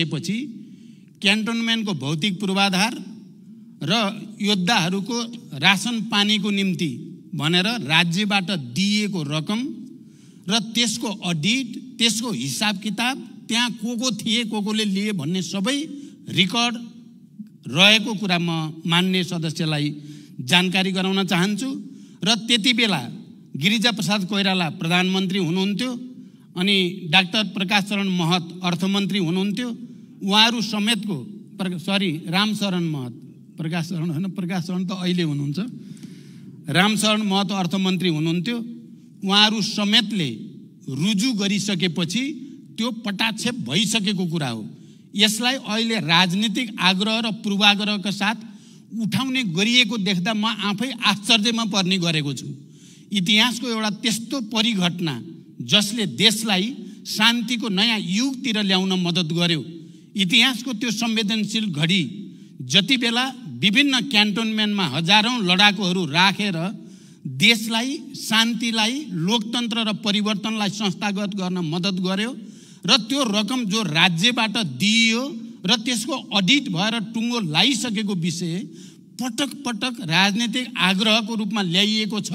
त्यसपछि क्यान्टोनमेन्टको भौतिक पूर्वाधार र योद्धाहरूको रासन पानीको निम्ति भनेर रा राज्यबाट दिइएको रकम र त्यसको अडिट त्यसको हिसाब किताब त्यहाँ को को थिए को कोले लिए भन्ने सबै रेकर्ड रहेको कुरा म मान्ने सदस्यलाई जानकारी गराउन चाहन्छु र त्यति बेला गिरिजा प्रसाद कोइराला प्रधानमन्त्री हुनुहुन्थ्यो अनि डाक्टर प्रकाश चरण महत अर्थमन्त्री हुनुहुन्थ्यो उहाँहरू समेतको प्रका सरी रामशरण महत प्रकाश शरण होइन प्रकाश शरण त अहिले हुनुहुन्छ रामशरण महत अर्थमन्त्री हुनुहुन्थ्यो उहाँहरू समेतले रुजु गरिसकेपछि त्यो पटाक्षेप भइसकेको कुरा हो यसलाई अहिले राजनीतिक आग्रह र पूर्वाग्रहका साथ उठाउने गरिएको देख्दा म आफै आश्चर्यमा पर्ने गरेको छु इतिहासको एउटा त्यस्तो परिघटना जसले देशलाई शान्तिको नयाँ युगतिर ल्याउन मद्दत गर्यो इतिहासको त्यो संवेदनशील घडी जति बेला विभिन्न क्यान्टोनमेन्टमा हजारौँ लडाकुहरू राखेर देशलाई शान्तिलाई लोकतन्त्र र परिवर्तनलाई संस्थागत गर्न मद्दत गर्यो र त्यो रकम जो राज्यबाट दिइयो र त्यसको अडिट भएर टुङ्गो लगाइसकेको विषय पटक पटक राजनैतिक आग्रहको रूपमा ल्याइएको छ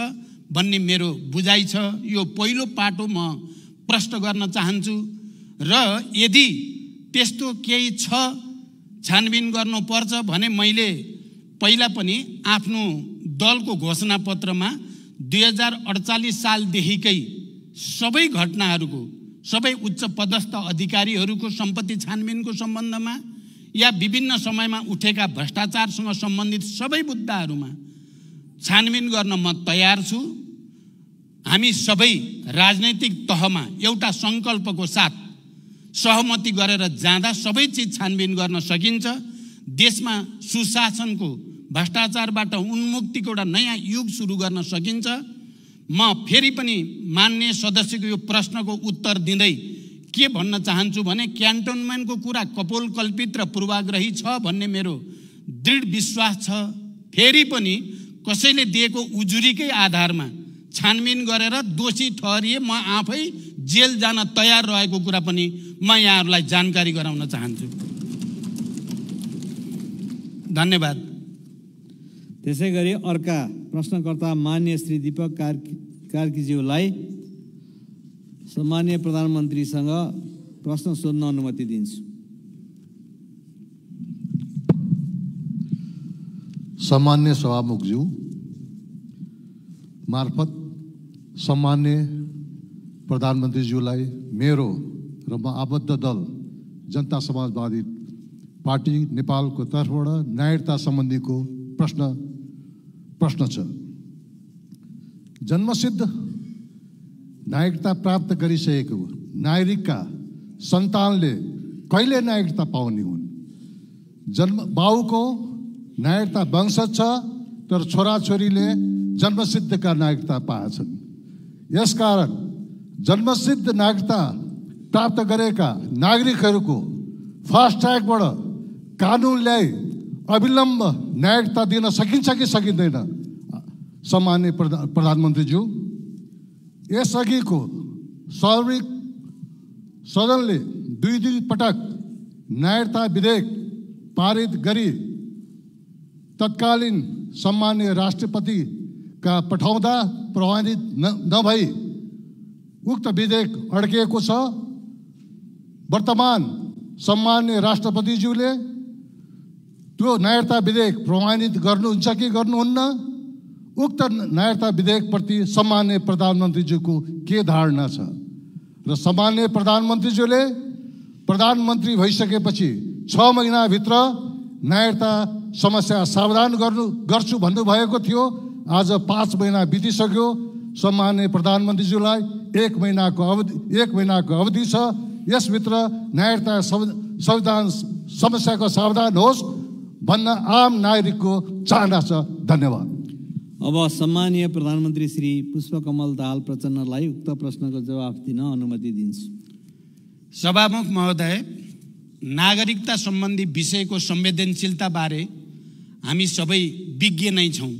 भन्ने मेरो बुझाइ छ यो पहिलो पाटो म प्रश्न गर्न चाहन्छु र यदि त्यस्तो केही छ छानबिन गर्नुपर्छ भने मैले पहिला पनि आफ्नो दलको घोषणापत्रमा दुई हजार अडचालिस सालदेखिकै सबै घटनाहरूको सबै उच्च पदस्थ अधिकारीहरूको सम्पत्ति छानबिनको सम्बन्धमा या विभिन्न समयमा उठेका भ्रष्टाचारसँग सम्बन्धित सबै मुद्दाहरूमा छानबिन गर्न म तयार छु हामी सबै राजनैतिक तहमा एउटा सङ्कल्पको साथ सहमति गरेर जाँदा सबै चिज छानबिन गर्न सकिन्छ देशमा सुशासनको भ्रष्टाचारबाट उन्मुक्तिको एउटा नयाँ युग सुरु गर्न सकिन्छ म फेरि पनि मान्ने सदस्यको यो प्रश्नको उत्तर दिँदै के भन्न चाहन्छु भने क्यान्टोनमेन्टको कुरा कपोल कल्पित र पूर्वाग्रही छ भन्ने मेरो दृढ विश्वास छ फेरि पनि कसैले दिएको उजुरीकै आधारमा छानबिन गरेर दोषी ठहरिए म आफै जेल जान तयार रहेको कुरा पनि म यहाँहरूलाई जानकारी गराउन चाहन्छु धन्यवाद त्यसै गरी अर्का प्रश्नकर्ता मान्य श्री दिपक कार्की कार्कीज्यूलाई सामान्य प्रधानमन्त्रीसँग प्रश्न सोध्न अनुमति दिन्छु सामान्य सभामुखज्यू मार्फत सम्मान्य प्रधानमन्त्रीज्यूलाई मेरो र म आबद्ध दल जनता समाजवादी पार्टी नेपालको तर्फबाट न्यायता सम्बन्धीको प्रश्न प्रश्न छ जन्मसिद्ध नागरिकता प्राप्त गरिसकेको नागरिकका सन्तानले कहिले नागरिकता पाउने हुन् जन्म बाउको नागरिकता वंशज छ तर छोराछोरीले जन्मसिद्धका नागरिकता पाएछन् यसकारण जन्मसिद्ध नागरिकता प्राप्त गरेका नागरिकहरूको फास्ट्यागबाट कानुन ल्याई अविलम्ब नागरिकता दिन सकिन्छ कि सकिँदैन सम्मान्य प्रधा प्रधानमन्त्रीज्यू यसअघिको सर्विक सदनले दुई दुई पटक नागरिकता विधेयक पारित गरी तत्कालीन सम्मान्य राष्ट्रपति का पठाउँदा प्रभावित न नभई उक्त विधेयक अड्किएको छ वर्तमान सम्मान्य राष्ट्रपतिज्यूले त्यो नायरता विधेयक प्रमाणित गर्नुहुन्छ कि गर्नुहुन्न उक्त नायरता विधेयकप्रति सम्मान्य प्रधानमन्त्रीज्यूको के धारणा छ र सम्मान्य प्रधानमन्त्रीज्यूले प्रधानमन्त्री भइसकेपछि छ महिनाभित्र नायरता समस्या सावधान गर्नु गर्छु भन्नुभएको थियो आज पाँच महिना बितिसक्यो सम्मान्य प्रधानमन्त्रीज्यूलाई एक महिनाको अवधि एक महिनाको अवधि छ यसभित्र न्यायता संविधान समस्याको समाधान होस् भन्न आम नागरिकको चाहना छ धन्यवाद अब सम्मानीय प्रधानमन्त्री श्री पुष्पकमल दाल प्रचण्डलाई उक्त प्रश्नको जवाफ दिन अनुमति दिन्छु सभामुख महोदय नागरिकता सम्बन्धी विषयको संवेदनशीलताबारे हामी सबै विज्ञ नै छौँ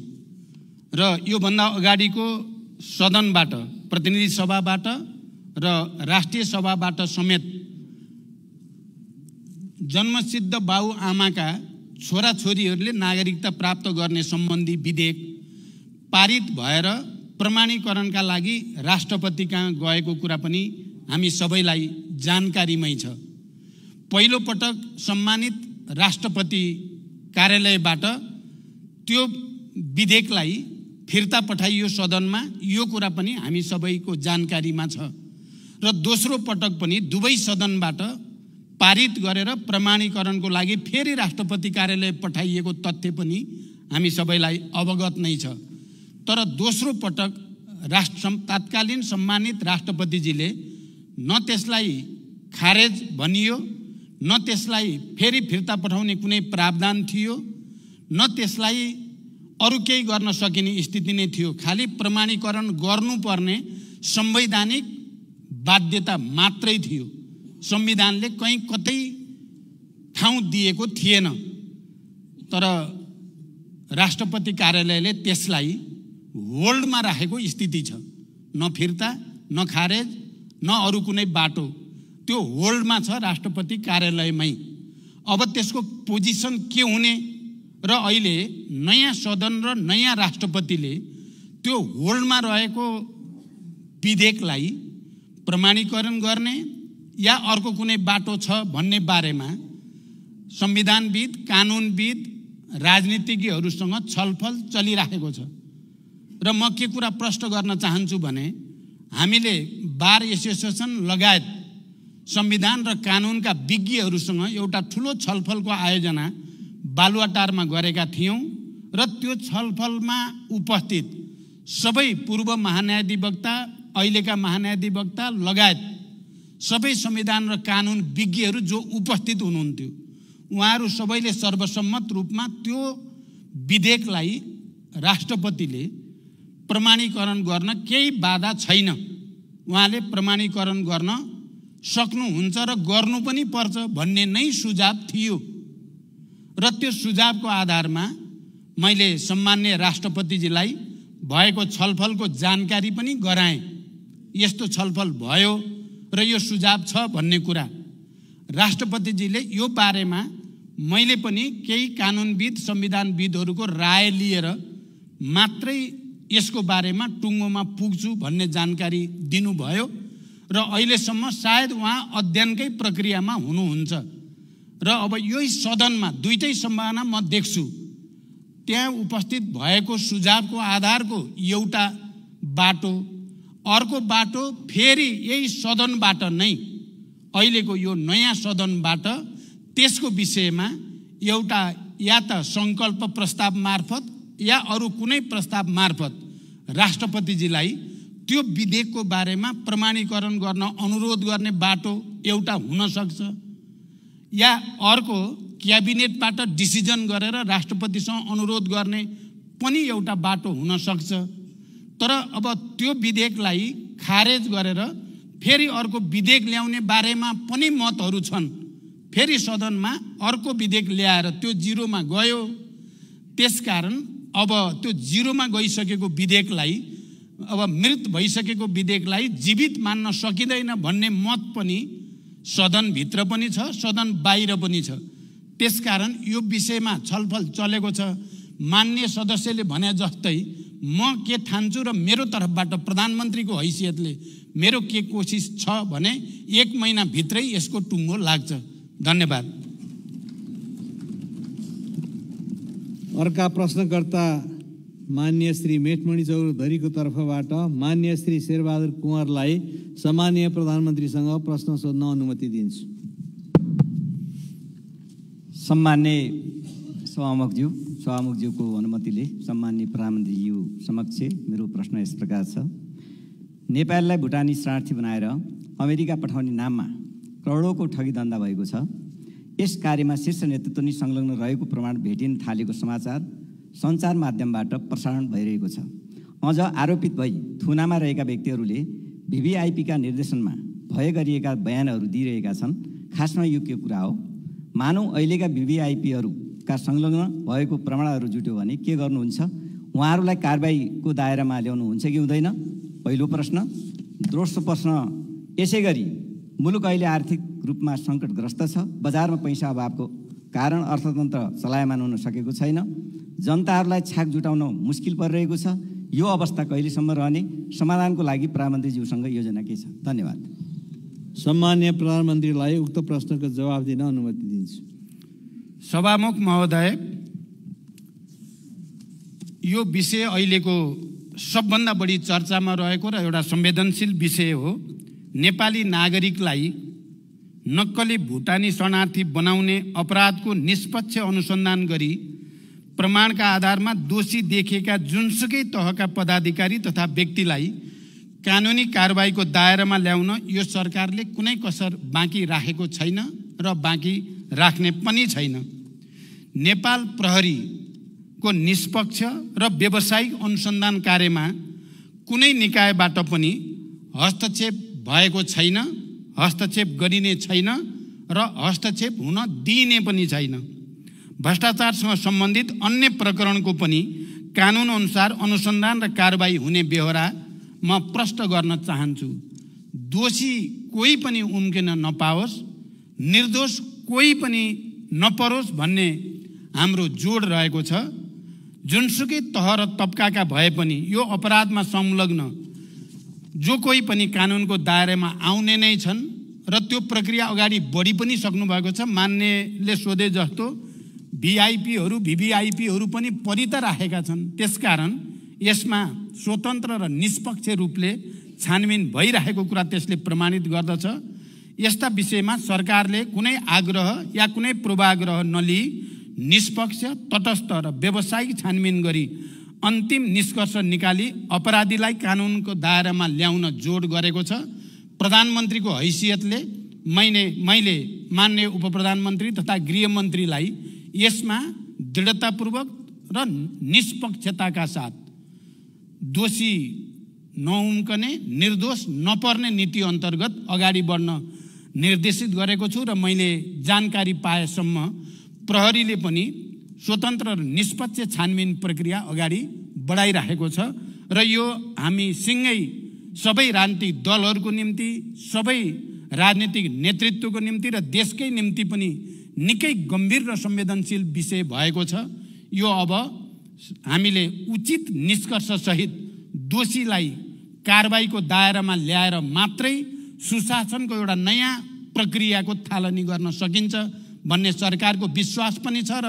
र योभन्दा अगाडिको सदनबाट प्रतिनिधि सभाबाट र राष्ट्रिय सभाबाट समेत जन्मसिद्ध बाउ आमाका छोराछोरीहरूले नागरिकता प्राप्त गर्ने सम्बन्धी विधेयक पारित भएर प्रमाणीकरणका लागि राष्ट्रपति कहाँ गएको कुरा पनि हामी सबैलाई जानकारीमै छ पहिलोपटक सम्मानित राष्ट्रपति कार्यालयबाट त्यो विधेयकलाई फिर्ता पठाइयो सदनमा यो कुरा पनि हामी सबैको जानकारीमा छ र दोस्रो पटक पनि दुवै सदनबाट पारित गरेर प्रमाणीकरणको लागि फेरि राष्ट्रपति कार्यालय पठाइएको तथ्य पनि हामी सबैलाई अवगत नै छ तर दोस्रो पटक राष्ट्र तात्कालीन सम्मानित राष्ट्रपतिजीले न त्यसलाई खारेज भनियो न त्यसलाई फेरि फिर्ता पठाउने कुनै प्रावधान थियो न त्यसलाई अरू केही गर्न सकिने स्थिति नै थियो खालि प्रमाणीकरण गर्नुपर्ने संवैधानिक बाध्यता मात्रै थियो संविधानले कहीँ कतै ठाउँ दिएको थिएन तर राष्ट्रपति कार्यालयले त्यसलाई होल्डमा राखेको स्थिति छ न फिर्ता न खारेज न अरू कुनै बाटो त्यो होल्डमा छ राष्ट्रपति कार्यालयमै अब त्यसको पोजिसन के हुने र अहिले नयाँ सदन र नयाँ राष्ट्रपतिले त्यो होल्डमा रहेको विधेयकलाई प्रमाणीकरण गर्ने या अर्को कुनै बाटो छ भन्ने बारेमा संविधानविद कानुनविद राजनीतिज्ञहरूसँग छलफल चलिराखेको छ र म के कुरा प्रश्न गर्न चाहन्छु भने हामीले बार एसोसिएसन लगायत संविधान र कानुनका विज्ञहरूसँग एउटा ठुलो छलफलको आयोजना बालुवाटारमा गरेका थियौँ र त्यो छलफलमा उपस्थित सबै पूर्व महान्यायाधिवक्ता अहिलेका महान्यायाधिवक्ता लगायत सबै संविधान र कानुन विज्ञहरू जो उपस्थित हुनुहुन्थ्यो उहाँहरू सबैले सर्वसम्मत रूपमा त्यो विधेयकलाई राष्ट्रपतिले प्रमाणीकरण गर्न केही बाधा छैन उहाँले प्रमाणीकरण गर्न सक्नुहुन्छ र गर्नु पनि पर्छ भन्ने नै सुझाव थियो र त्यो सुझावको आधारमा मैले सम्मान्य राष्ट्रपतिजीलाई भएको छलफलको जानकारी पनि गराएँ यस्तो छलफल भयो र यो सुझाव छ भन्ने कुरा राष्ट्रपतिजीले यो बारेमा मैले पनि केही कानुनविद संविधानविदहरूको राय लिएर मात्रै यसको बारेमा टुङ्गोमा पुग्छु भन्ने जानकारी दिनुभयो र अहिलेसम्म सायद उहाँ अध्ययनकै प्रक्रियामा हुनुहुन्छ र अब यही सदनमा दुइटै सम्भावना म देख्छु त्यहाँ उपस्थित भएको सुझावको आधारको एउटा बाटो अर्को बाटो फेरि यही सदनबाट नै अहिलेको यो नयाँ सदनबाट त्यसको विषयमा एउटा या त सङ्कल्प प्रस्ताव मार्फत या अरू कुनै प्रस्ताव मार्फत राष्ट्रपतिजीलाई त्यो विधेयकको बारेमा प्रमाणीकरण गर्न अनुरोध गर्ने बाटो एउटा हुनसक्छ या अर्को क्याबिनेटबाट डिसिजन गरेर राष्ट्रपतिसँग अनुरोध गर्ने पनि एउटा बाटो हुनसक्छ तर अब त्यो विधेयकलाई खारेज गरेर फेरि अर्को विधेयक ल्याउने बारेमा पनि मतहरू छन् फेरि सदनमा अर्को विधेयक ल्याएर त्यो जिरोमा गयो त्यसकारण अब त्यो जिरोमा गइसकेको विधेयकलाई अब मृत भइसकेको विधेयकलाई जीवित मान्न सकिँदैन भन्ने मत पनि सदनभित्र पनि छ सदन बाहिर पनि छ त्यसकारण यो विषयमा छलफल चलेको छ मान्य सदस्यले भने जस्तै म के ठान्छु र मेरो तर्फबाट प्रधानमन्त्रीको हैसियतले मेरो के कोसिस छ भने एक महिनाभित्रै यसको टुङ्गो लाग्छ धन्यवाद अर्का प्रश्नकर्ता मान्य श्री मेटमणि चौधरीको तर्फबाट मान्य श्री शेरबहादुर कुँवरलाई सामान्य प्रधानमन्त्रीसँग प्रश्न सोध्न अनुमति दिन्छु सम्मान्य सभामुखज्यू सभामुखज्यूको अनुमतिले सम्मान्य प्रधानमन्त्रीज्यू समक्ष मेरो प्रश्न यस प्रकार छ नेपाललाई भुटानी शरणार्थी बनाएर अमेरिका पठाउने नाममा करोडौँको ठगीधन्दा भएको छ यस कार्यमा शीर्ष नेतृत्व नै संलग्न रहेको प्रमाण भेटिन थालेको समाचार सञ्चार माध्यमबाट प्रसारण भइरहेको छ अझ आरोपित भई थुनामा रहेका व्यक्तिहरूले भिभिआइपीका निर्देशनमा भय गरिएका बयानहरू दिइरहेका छन् खासमा यो के कुरा हो मानौँ अहिलेका भिभिआइपीहरूका संलग्न भएको प्रमाणहरू जुट्यो भने के गर्नुहुन्छ उहाँहरूलाई कारबाहीको दायरामा ल्याउनुहुन्छ कि हुँदैन पहिलो प्रश्न दोस्रो प्रश्न यसै गरी मुलुक अहिले आर्थिक रूपमा सङ्कटग्रस्त छ बजारमा पैसा अभावको कारण अर्थतन्त्र चलायमान हुन सकेको छैन जनताहरूलाई छाक जुटाउन मुस्किल परिरहेको छ यो अवस्था कहिलेसम्म रहने समाधानको लागि प्रधानमन्त्रीज्यूसँग योजना के छ धन्यवाद सम्मान्य प्रधानमन्त्रीलाई उक्त प्रश्नको जवाब दिन अनुमति दिन्छु सभामुख महोदय यो विषय अहिलेको सबभन्दा बढी चर्चामा रहेको र एउटा संवेदनशील विषय हो नेपाली नागरिकलाई नक्कली भुटानी शरणार्थी बनाउने अपराधको निष्पक्ष अनुसन्धान गरी प्रमाणका आधारमा दोषी देखिएका जुनसुकै तहका पदाधिकारी तथा व्यक्तिलाई कानुनी कारवाहीको दायरामा ल्याउन यो सरकारले कुनै कसर बाँकी राखेको छैन र बाँकी राख्ने पनि छैन नेपाल प्रहरीको निष्पक्ष र व्यावसायिक अनुसन्धान कार्यमा कुनै निकायबाट पनि हस्तक्षेप भएको छैन हस्तक्षेप गरिने छैन र हस्तक्षेप हुन दिइने पनि छैन भ्रष्टाचारसँग सम्बन्धित अन्य प्रकरणको पनि अनुसार अनुसन्धान र कारवाही हुने बेहोरा म प्रष्ट गर्न चाहन्छु दोषी कोही पनि उम्किन नपाओस् निर्दोष कोही पनि नपरोस् भन्ने हाम्रो जोड रहेको छ जुनसुकै तह र तब्काका भए पनि यो अपराधमा संलग्न जो कोही पनि कानुनको दायरामा आउने नै छन् र त्यो प्रक्रिया अगाडि बढी पनि सक्नुभएको छ मान्यले सोधे जस्तो भिआइपीहरू भिभिआइपीहरू पनि परि त राखेका छन् त्यसकारण यसमा स्वतन्त्र र निष्पक्ष रूपले छानबिन भइरहेको कुरा त्यसले प्रमाणित गर्दछ यस्ता विषयमा सरकारले कुनै आग्रह या कुनै पूर्वाग्रह नलिई निष्पक्ष तटस्थ र व्यावसायिक छानबिन गरी अन्तिम निष्कर्ष निकाली अपराधीलाई कानुनको दायरामा ल्याउन जोड गरेको छ प्रधानमन्त्रीको हैसियतले मैले मैले मान्य उप प्रधानमन्त्री तथा गृहमन्त्रीलाई यसमा दृढतापूर्वक र निष्पक्षताका साथ दोषी नहुम्कने निर्दोष नपर्ने नीति अन्तर्गत अगाडि बढ्न निर्देशित गरेको छु र मैले जानकारी पाएसम्म प्रहरीले पनि स्वतन्त्र र निष्पक्ष छानबिन प्रक्रिया अगाडि बढाइराखेको छ र यो हामी सिँगै सबै राजनीतिक दलहरूको निम्ति सबै राजनीतिक नेतृत्वको निम्ति र देशकै निम्ति पनि निकै गम्भीर र संवेदनशील विषय भएको छ यो अब हामीले उचित निष्कर्षसहित दोषीलाई कारबाहीको दायरामा ल्याएर मात्रै सुशासनको एउटा नयाँ प्रक्रियाको थालनी गर्न सकिन्छ भन्ने सरकारको विश्वास पनि छ र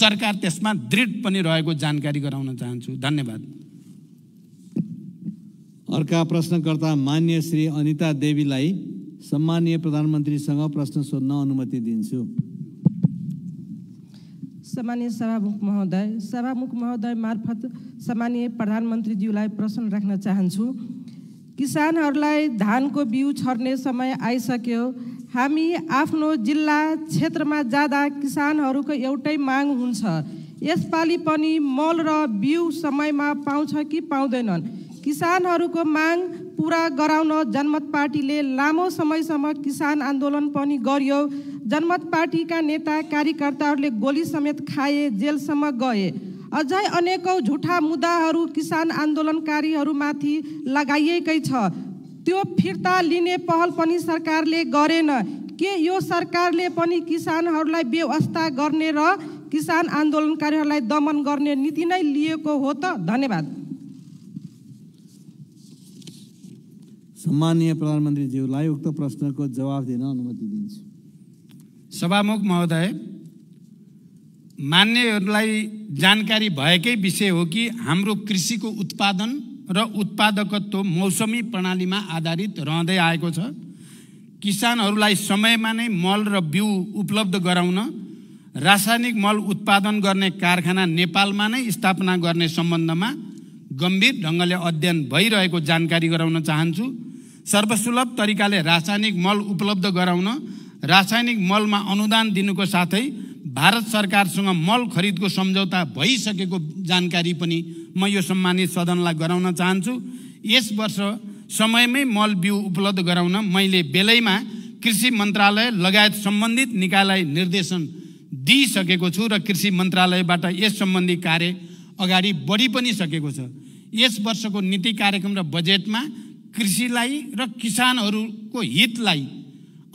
सरकार त्यसमा दृढ पनि रहेको जानकारी गराउन चाहन्छु धन्यवाद अर्का प्रश्नकर्ता मान्य श्री अनिता देवीलाई सम्मानीय प्रधानमन्त्रीसँग प्रश्न सोध्न अनुमति दिन्छु सामान्य सभामुख महोदय सभामुख महोदय मार्फत सामान्य प्रधानमन्त्रीज्यूलाई प्रश्न राख्न चाहन्छु किसानहरूलाई धानको बिउ छर्ने समय आइसक्यो हामी आफ्नो जिल्ला क्षेत्रमा जाँदा किसानहरूको एउटै माग हुन्छ यसपालि पनि मल र बिउ समयमा पाउँछ कि पाउँदैनन् किसानहरूको माग पुरा गराउन जनमत पार्टीले लामो समयसम्म किसान आन्दोलन पनि गर्यो जनमत पार्टीका नेता कार्यकर्ताहरूले गोली समेत खाए जेलसम्म गए अझै अनेकौँ झुठा मुद्दाहरू किसान आन्दोलनकारीहरूमाथि लगाइएकै छ त्यो फिर्ता लिने पहल पनि सरकारले गरेन के यो सरकारले पनि किसानहरूलाई व्यवस्था गर्ने र किसान आन्दोलनकारीहरूलाई दमन गर्ने नीति नै लिएको हो त धन्यवाद सम्मानीय प्रधानमन्त्रीज्यूलाई उक्त प्रश्नको जवाब दिन अनुमति दिन्छु सभामुख महोदय मान्यहरूलाई जानकारी भएकै विषय हो कि हाम्रो कृषिको उत्पादन र उत्पादकत्व मौसमी प्रणालीमा आधारित रहँदै आएको छ किसानहरूलाई समयमा नै मल र बिउ उपलब्ध गराउन रासायनिक मल उत्पादन गर्ने कारखाना नेपालमा नै स्थापना गर्ने सम्बन्धमा गम्भीर ढङ्गले अध्ययन भइरहेको जानकारी गराउन चाहन्छु सर्वसुलभ तरिकाले रासायनिक मल उपलब्ध गराउन रासायनिक मलमा अनुदान दिनुको साथै भारत सरकारसँग मल खरिदको सम्झौता भइसकेको जानकारी पनि म यो सम्मानित सदनलाई गराउन चाहन्छु यस वर्ष समयमै मल बिउ उपलब्ध गराउन मैले बेलैमा कृषि मन्त्रालय लगायत सम्बन्धित निकायलाई निर्देशन दिइसकेको छु र कृषि मन्त्रालयबाट यस सम्बन्धी कार्य अगाडि बढी पनि सकेको छ यस वर्षको नीति कार्यक्रम र बजेटमा कृषिलाई र किसानहरूको हितलाई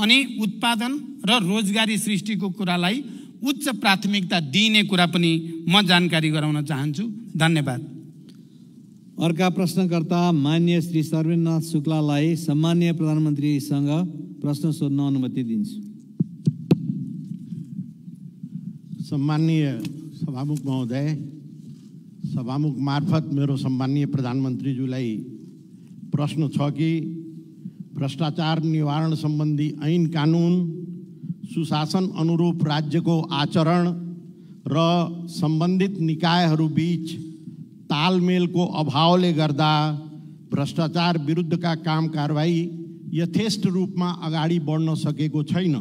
अनि उत्पादन र रोजगारी सृष्टिको कुरालाई उच्च प्राथमिकता दिइने कुरा पनि म जानकारी गराउन चाहन्छु धन्यवाद अर्का प्रश्नकर्ता मान्य श्री सर्वेन्द्रनाथ शुक्लालाई सम्मान्य प्रधानमन्त्रीसँग प्रश्न सोध्न अनुमति दिन्छु सम्मान्य सभामुख महोदय सभामुख मार्फत मेरो सम्मान्य प्रधानमन्त्रीज्यूलाई प्रश्न छ कि भ्रष्टाचार निवारण सम्बन्धी ऐन कानुन सुशासन अनुरूप राज्यको आचरण र सम्बन्धित निकायहरूबीच तालमेलको अभावले गर्दा भ्रष्टाचार विरुद्धका काम कारवाही यथेष्ट रूपमा अगाडि बढ्न सकेको छैन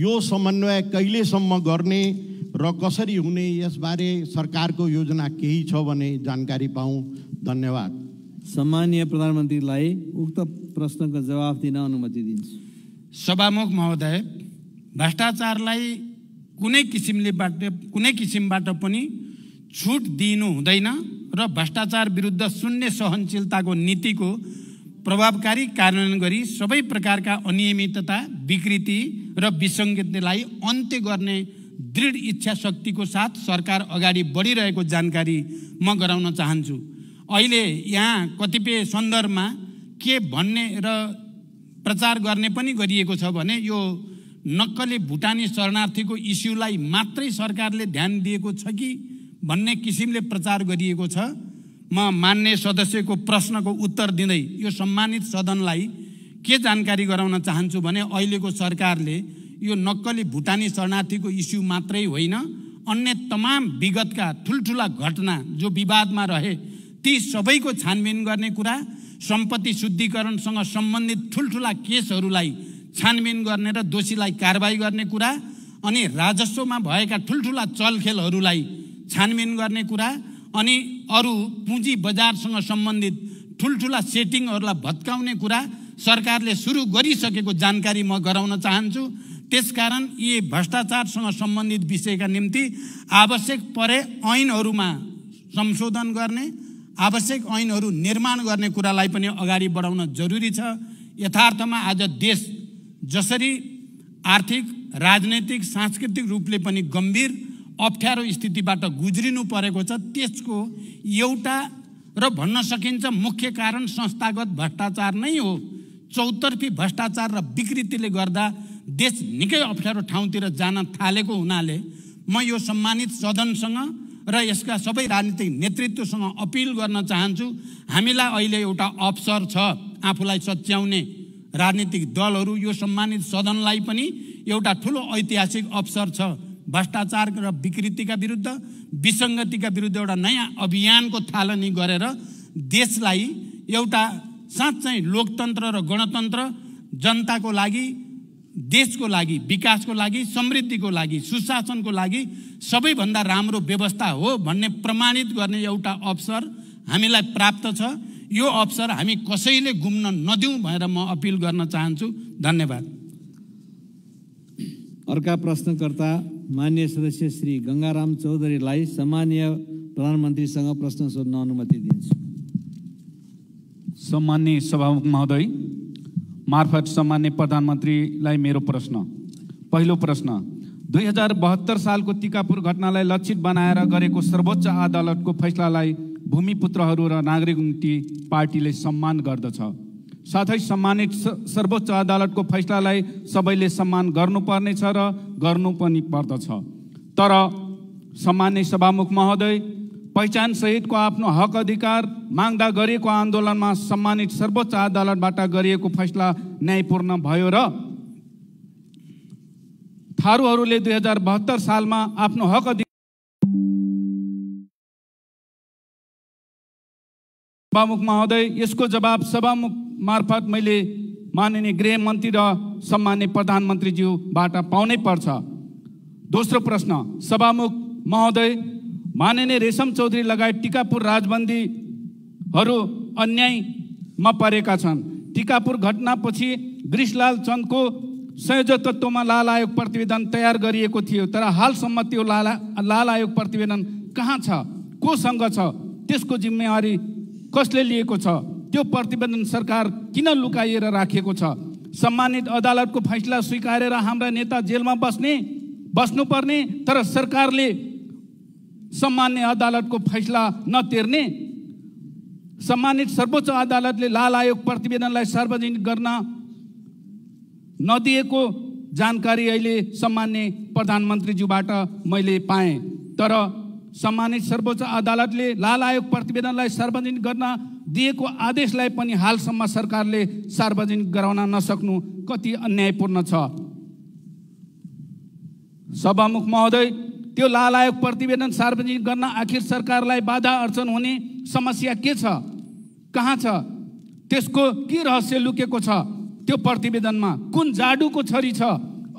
यो समन्वय कहिलेसम्म गर्ने र कसरी हुने यसबारे सरकारको योजना केही छ भने जानकारी पाउँ धन्यवाद सम्मानीय प्रधानमन्त्रीलाई उक्त प्रश्नको जवाफ दिन अनुमति दिन्छु सभामुख महोदय भ्रष्टाचारलाई कुनै किसिमले बाट कुनै किसिमबाट पनि छुट दिनु हुँदैन र भ्रष्टाचार विरुद्ध शून्य सहनशीलताको नीतिको प्रभावकारी कार्यान्वयन गरी सबै प्रकारका अनियमितता विकृति र विसङ्गतिलाई अन्त्य गर्ने दृढ इच्छा शक्तिको साथ सरकार अगाडि बढिरहेको जानकारी म गराउन चाहन्छु अहिले यहाँ कतिपय सन्दर्भमा के भन्ने र प्रचार गर्ने पनि गरिएको छ भने यो नक्कले भुटानी शरणार्थीको इस्युलाई मात्रै सरकारले ध्यान दिएको छ कि भन्ने किसिमले प्रचार गरिएको छ म मा मान्ने सदस्यको प्रश्नको उत्तर दिँदै यो सम्मानित सदनलाई के जानकारी गराउन चाहन्छु भने अहिलेको सरकारले यो नक्कली भुटानी शरणार्थीको इस्यु मात्रै होइन अन्य तमाम विगतका ठुल्ठुला घटना जो विवादमा रहे ती सबैको छानबिन गर्ने कुरा सम्पत्ति शुद्धिकरणसँग सम्बन्धित ठुल्ठुला केसहरूलाई छानबिन गर्ने र दोषीलाई कारवाही गर्ने कुरा अनि राजस्वमा भएका ठुल्ठुला चलखेलहरूलाई छानबिन गर्ने कुरा अनि अरू पुँजी बजारसँग सम्बन्धित ठुल्ठुला सेटिङहरूलाई भत्काउने कुरा सरकारले सुरु गरिसकेको जानकारी म गराउन चाहन्छु त्यसकारण यी भ्रष्टाचारसँग सम्बन्धित विषयका निम्ति आवश्यक परे ऐनहरूमा संशोधन गर्ने आवश्यक ऐनहरू निर्माण गर्ने कुरालाई पनि अगाडि बढाउन जरुरी छ यथार्थमा आज देश जसरी आर्थिक राजनैतिक सांस्कृतिक रूपले पनि गम्भीर अप्ठ्यारो स्थितिबाट गुज्रिनु परेको छ त्यसको एउटा र भन्न सकिन्छ मुख्य कारण संस्थागत भ्रष्टाचार नै हो चौतर्फी भ्रष्टाचार र विकृतिले गर्दा देश निकै अप्ठ्यारो ठाउँतिर जान थालेको हुनाले म यो सम्मानित सदनसँग र यसका सबै राजनीतिक नेतृत्वसँग अपिल गर्न चाहन्छु हामीलाई अहिले एउटा अवसर छ आफूलाई सच्याउने राजनीतिक दलहरू यो सम्मानित सदनलाई पनि एउटा ठुलो ऐतिहासिक अवसर छ भ्रष्टाचार र विकृतिका विरुद्ध विसङ्गतिका विरुद्ध एउटा नयाँ अभियानको थालनी गरेर देशलाई एउटा साँच्चै लोकतन्त्र र गणतन्त्र जनताको लागि देशको लागि विकासको लागि समृद्धिको लागि सुशासनको लागि सबैभन्दा राम्रो व्यवस्था हो भन्ने प्रमाणित गर्ने एउटा अवसर हामीलाई प्राप्त छ यो अवसर हामी कसैले घुम्न नदिउँ भनेर म अपिल गर्न चाहन्छु धन्यवाद अर्का प्रश्नकर्ता मान्य सदस्य श्री गङ्गाराम चौधरीलाई सामान्य प्रधानमन्त्रीसँग प्रश्न सोध्न अनुमति दिन्छु सम्मान्य सभामुख महोदय मार्फत सम्मान्य प्रधानमन्त्रीलाई मेरो प्रश्न पहिलो प्रश्न दुई हजार बहत्तर सालको टिकापुर घटनालाई लक्षित बनाएर गरेको सर्वोच्च अदालतको फैसलालाई भूमिपुत्रहरू र नागरिक उन्नति पार्टीले सम्मान गर्दछ साथै सम्मानित सर्वोच्च अदालतको फैसलालाई सबैले सम्मान गर्नुपर्नेछ र गर्नु पनि पर्दछ तर सम्मान्य सभामुख महोदय पहिचानसहितको आफ्नो हक अधिकार माग्दा गरिएको आन्दोलनमा सम्मानित सर्वोच्च अदालतबाट गरिएको फैसला न्यायपूर्ण भयो र थारूहरूले दुई हजार बहत्तर सालमा आफ्नो हक अधिकार सभामुख महोदय यसको जवाब सभामुख मार्फत मैले माननीय गृहमन्त्री र सम्मान्य प्रधानमन्त्रीज्यूबाट पाउनै पर्छ दोस्रो प्रश्न सभामुख महोदय माननीय रेशम चौधरी लगायत टिकापुर राजबन्दीहरू अन्यायमा परेका छन् टिकापुर घटनापछि ग्रिसलाल चन्दको संयोजकत्वमा तत्त्वमा लाल आयोग प्रतिवेदन तयार गरिएको थियो तर हालसम्म त्यो लाला लाल आयोग प्रतिवेदन कहाँ छ कोसँग छ त्यसको जिम्मेवारी कसले लिएको छ त्यो प्रतिवेदन सरकार किन लुकाइएर राखेको छ सम्मानित अदालतको फैसला स्वीकारेर हाम्रा नेता जेलमा बस्ने बस्नुपर्ने तर सरकारले सम्मान्य अदालतको फैसला नतिर्ने सम्मानित सर्वोच्च अदालतले लाल आयोग प्रतिवेदनलाई सार्वजनिक गर्न नदिएको जानकारी अहिले सम्मान्य प्रधानमन्त्रीज्यूबाट मैले पाएँ तर सम्मानित सर्वोच्च अदालतले लाल आयोग प्रतिवेदनलाई सार्वजनिक गर्न दिएको आदेशलाई पनि हालसम्म सरकारले सार्वजनिक गराउन नसक्नु कति अन्यायपूर्ण छ सभामुख महोदय त्यो लालायक प्रतिवेदन सार्वजनिक गर्न आखिर सरकारलाई बाधा अर्चन हुने समस्या के छ कहाँ छ त्यसको के रहस्य लुकेको छ त्यो प्रतिवेदनमा कुन जाडुको छरी छ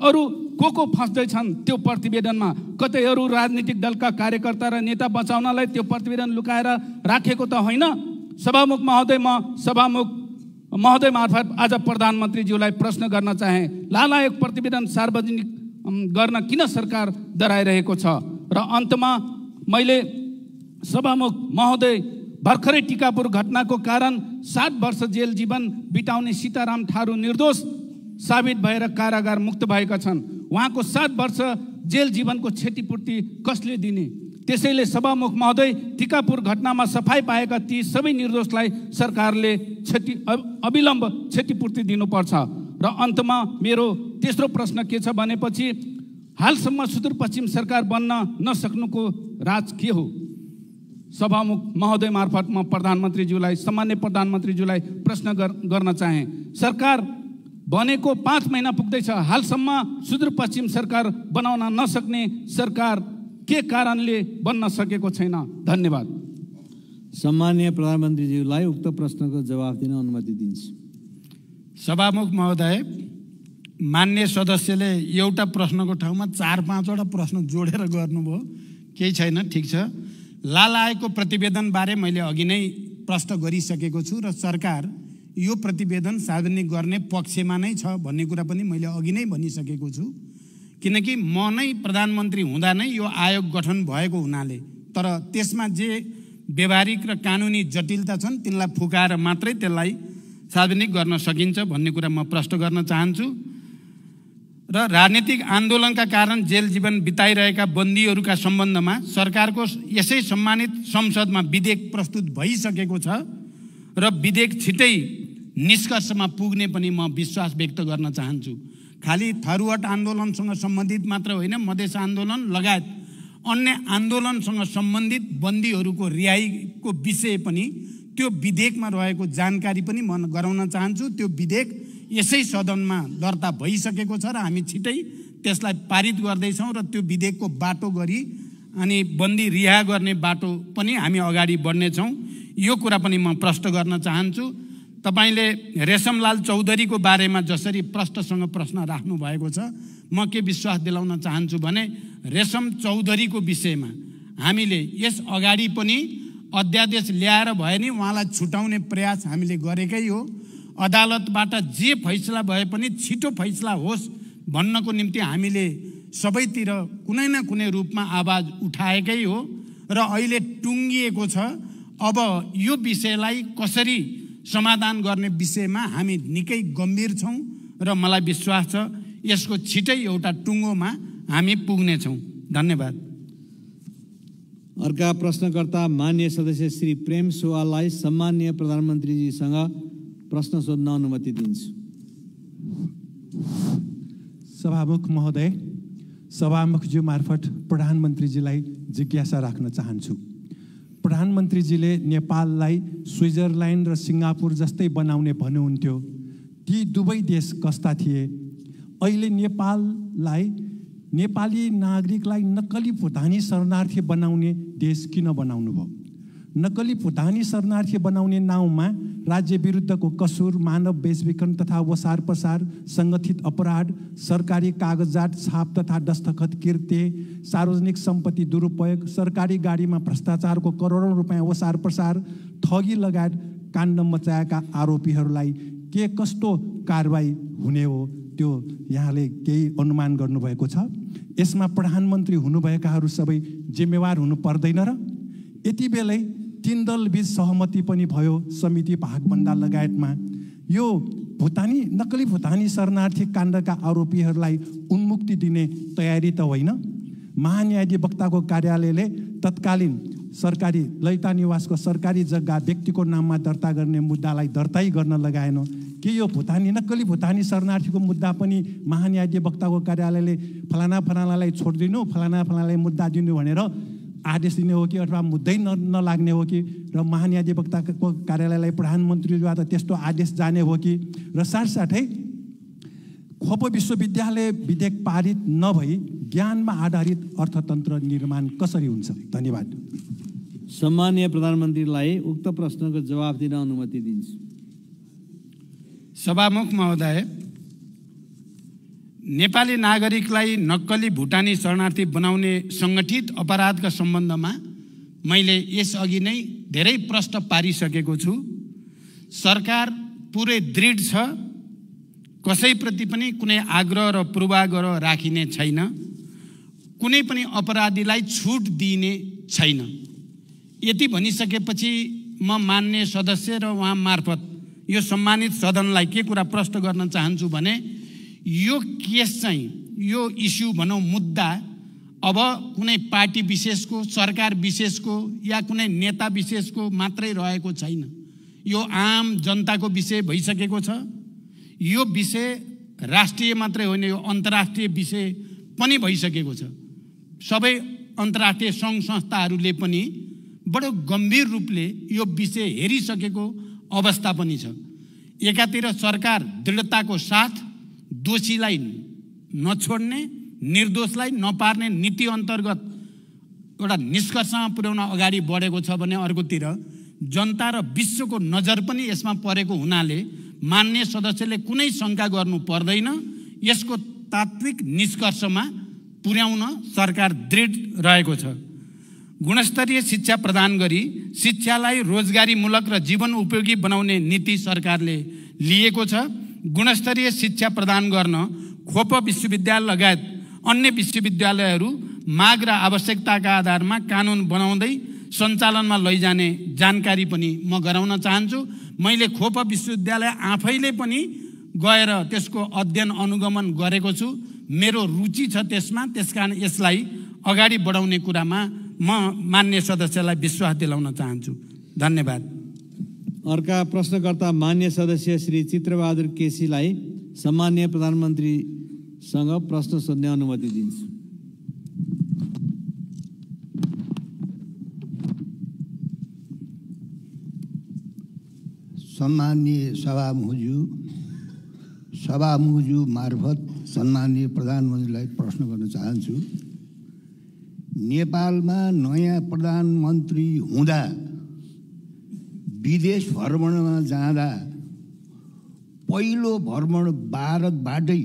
अरू को को फस्दैछन् त्यो प्रतिवेदनमा कतै अरू राजनीतिक दलका कार्यकर्ता र नेता बचाउनलाई त्यो प्रतिवेदन लुकाएर राखेको त होइन सभामुख महोदय म सभामुख महोदय मार्फत आज प्रधानमन्त्रीज्यूलाई प्रश्न गर्न चाहे लालायक प्रतिवेदन सार्वजनिक गर्न किन सरकार डराइरहेको छ र अन्तमा मैले सभामुख महोदय भर्खरै टिकापुर घटनाको कारण सात वर्ष जेल जीवन बिताउने सीताराम थारू निर्दोष साबित भएर कारागार मुक्त भएका छन् उहाँको सात वर्ष जेल जीवनको क्षतिपूर्ति कसले दिने त्यसैले सभामुख महोदय टिकापुर घटनामा सफाई पाएका ती सबै निर्दोषलाई सरकारले क्षति अविलम्ब क्षतिपूर्ति दिनुपर्छ र अन्तमा मेरो तेस्रो प्रश्न के छ भनेपछि हालसम्म सुदूरपश्चिम सरकार बन्न नसक्नुको राज के हो सभामुख महोदय मार्फत म प्रधानमन्त्रीज्यूलाई सामान्य प्रधानमन्त्रीज्यूलाई प्रश्न गर्न चाहे सरकार भनेको पाँच महिना पुग्दैछ हालसम्म सुदूरपश्चिम सरकार बनाउन नसक्ने सरकार के कारणले बन्न सकेको छैन धन्यवाद सम्मान्य प्रधानमन्त्रीज्यूलाई उक्त प्रश्नको जवाफ दिन अनुमति दिन्छु सभामुख महोदय मान्य सदस्यले एउटा प्रश्नको ठाउँमा चार पाँचवटा प्रश्न जोडेर गर्नुभयो केही छैन ठिक छ लाल आयोगको प्रतिवेदनबारे मैले अघि नै प्रश्न गरिसकेको छु र सरकार यो प्रतिवेदन सार्वजनिक गर्ने पक्षमा नै छ भन्ने कुरा पनि मैले अघि नै भनिसकेको छु किनकि म नै प्रधानमन्त्री हुँदा नै यो आयोग गठन भएको हुनाले तर त्यसमा जे व्यवहारिक र कानुनी जटिलता छन् तिनलाई फुकाएर मात्रै त्यसलाई सार्वजनिक गर्न सकिन्छ भन्ने कुरा म प्रष्ट गर्न चाहन्छु र राजनीतिक आन्दोलनका कारण जेल जीवन बिताइरहेका बन्दीहरूका सम्बन्धमा सरकारको यसै सम्मानित संसदमा विधेयक प्रस्तुत भइसकेको छ र विधेयक छिटै निष्कर्षमा पुग्ने पनि म विश्वास व्यक्त गर्न चाहन्छु खालि थरुवाट आन्दोलनसँग सम्बन्धित मात्र होइन मधेस आन्दोलन लगायत अन्य आन्दोलनसँग सम्बन्धित बन्दीहरूको रिहाईको विषय पनि त्यो विधेयकमा रहेको जानकारी पनि म गराउन चाहन्छु त्यो विधेयक यसै सदनमा दर्ता भइसकेको छ र हामी छिटै त्यसलाई पारित गर्दैछौँ र त्यो विधेयकको बाटो गरी अनि बन्दी रिहा गर्ने बाटो पनि हामी अगाडि बढ्नेछौँ यो कुरा पनि म प्रष्ट गर्न चाहन्छु तपाईँले रेशमलाल चौधरीको बारेमा जसरी प्रष्टसँग प्रश्न राख्नु भएको छ म के विश्वास दिलाउन चाहन्छु भने रेशम चौधरीको विषयमा हामीले यस अगाडि पनि अध्यादेश ल्याएर भए नि उहाँलाई छुटाउने प्रयास हामीले गरेकै हो अदालतबाट जे फैसला भए पनि छिटो फैसला होस् भन्नको निम्ति हामीले सबैतिर कुनै न कुनै रूपमा आवाज उठाएकै हो र अहिले टुङ्गिएको छ अब यो विषयलाई कसरी समाधान गर्ने विषयमा हामी निकै गम्भीर छौँ र मलाई विश्वास छ यसको छिटै एउटा टुङ्गोमा हामी पुग्नेछौँ धन्यवाद अर्का प्रश्नकर्ता मान्य सदस्य श्री प्रेम सुवाललाई सम्मान्य प्रधानमन्त्रीजीसँग प्रश्न सोध्न अनुमति दिन्छु सभामुख महोदय सभामुखज्यू मार्फत प्रधानमन्त्रीजीलाई जिज्ञासा राख्न चाहन्छु प्रधानमन्त्रीजीले नेपाललाई स्विजरल्यान्ड र सिङ्गापुर जस्तै बनाउने भन्नुहुन्थ्यो ती दुवै देश कस्ता थिए अहिले नेपाललाई नेपाली नागरिकलाई नक्कली भुटानी शरणार्थी बनाउने देश किन बनाउनु भयो नक्कली भुटानी शरणार्थी बनाउने नाउँमा राज्य विरुद्धको कसुर मानव बेचबिखन तथा ओसार पसार सङ्गठित अपराध सरकारी कागजात छाप तथा दस्तखत कृत्य सार्वजनिक सम्पत्ति दुरुपयोग सरकारी गाडीमा भ्रष्टाचारको करोडौँ रुपियाँ ओसार प्रसार ठगी लगायत काण्ड मचाएका आरोपीहरूलाई के कस्तो कारवाही हुने हो त्यो यहाँले केही अनुमान गर्नुभएको छ यसमा प्रधानमन्त्री हुनुभएकाहरू सबै जिम्मेवार हुनु पर्दैन र यति बेलै तिन दलबीच सहमति पनि भयो समिति भागभन्दा लगायतमा यो भुटानी नक्कली भुटानी शरणार्थी काण्डका आरोपीहरूलाई उन्मुक्ति दिने तयारी त होइन महान्यायाधिवक्ताको कार्यालयले तत्कालीन सरकारी ललिता निवासको सरकारी जग्गा व्यक्तिको नाममा दर्ता गर्ने मुद्दालाई दर्ताई गर्न लगाएन के यो भुटानी नक्कली भुटानी शरणार्थीको मुद्दा पनि महान्याधिवक्ताको कार्यालयले फलाना फलानालाई छोडिदिनु फलाना फलानालाई मुद्दा दिनु भनेर आदेश दिने हो कि अथवा मुद्दै न नलाग्ने हो कि र महान्याधिवक्ताको कार्यालयलाई प्रधानमन्त्रीद्वारा त्यस्तो आदेश जाने हो कि र साथसाथै खोप विश्वविद्यालय विधेयक पारित नभई ज्ञानमा आधारित अर्थतन्त्र निर्माण कसरी हुन्छ धन्यवाद सम्मान्य प्रधानमन्त्रीलाई उक्त प्रश्नको जवाब दिन अनुमति दिन्छु सभामुख महोदय नेपाली नागरिकलाई नक्कली भुटानी शरणार्थी बनाउने सङ्गठित अपराधका सम्बन्धमा मैले यसअघि नै धेरै प्रश्न पारिसकेको छु सरकार पुरै दृढ छ कसैप्रति पनि कुनै आग्रह र पूर्वाग्रह राखिने छैन कुनै पनि अपराधीलाई छुट दिइने छैन यति भनिसकेपछि म मान्ने सदस्य र उहाँ मार्फत यो सम्मानित सदनलाई के कुरा प्रश्न गर्न चाहन्छु भने यो केस चाहिँ यो इस्यु भनौँ मुद्दा अब कुनै पार्टी विशेषको सरकार विशेषको या कुनै नेता विशेषको मात्रै रहेको छैन यो आम जनताको विषय भइसकेको छ यो विषय राष्ट्रिय मात्रै होइन यो अन्तर्राष्ट्रिय विषय पनि भइसकेको छ सबै अन्तर्राष्ट्रिय सङ्घ संस्थाहरूले पनि बडो गम्भीर रूपले यो विषय हेरिसकेको अवस्था पनि छ एकातिर सरकार दृढताको साथ दोषीलाई नछोड्ने निर्दोषलाई नपार्ने नीति अन्तर्गत एउटा निष्कर्षमा पुर्याउन अगाडि बढेको छ भने अर्कोतिर जनता र विश्वको नजर पनि यसमा परेको हुनाले मान्य सदस्यले कुनै शङ्का गर्नु पर्दैन यसको तात्विक निष्कर्षमा पुर्याउन सरकार दृढ रहेको छ गुणस्तरीय शिक्षा प्रदान गरी शिक्षालाई रोजगारीमूलक र जीवन उपयोगी बनाउने नीति सरकारले लिएको छ गुणस्तरीय शिक्षा प्रदान गर्न खोप विश्वविद्यालय लगायत अन्य विश्वविद्यालयहरू माग र आवश्यकताका आधारमा कानुन बनाउँदै सञ्चालनमा लैजाने जानकारी पनि म गराउन चाहन्छु मैले खोप विश्वविद्यालय आफैले पनि गएर त्यसको अध्ययन अनुगमन गरेको छु मेरो रुचि छ त्यसमा त्यसकारण यसलाई अगाडि बढाउने कुरामा म मान्य सदस्यलाई विश्वास दिलाउन चाहन्छु धन्यवाद अर्का प्रश्नकर्ता मान्य सदस्य श्री चित्रबहादुर केसीलाई सम्मान्य प्रधानमन्त्रीसँग प्रश्न सोध्ने अनुमति दिन्छु सम्मान्य सभामुजु सभामुजु मार्फत सम्मान्य प्रधानमन्त्रीलाई प्रश्न गर्न चाहन्छु नेपालमा नयाँ प्रधानमन्त्री हुँदा विदेश भ्रमणमा जाँदा पहिलो भ्रमण भारतबाटै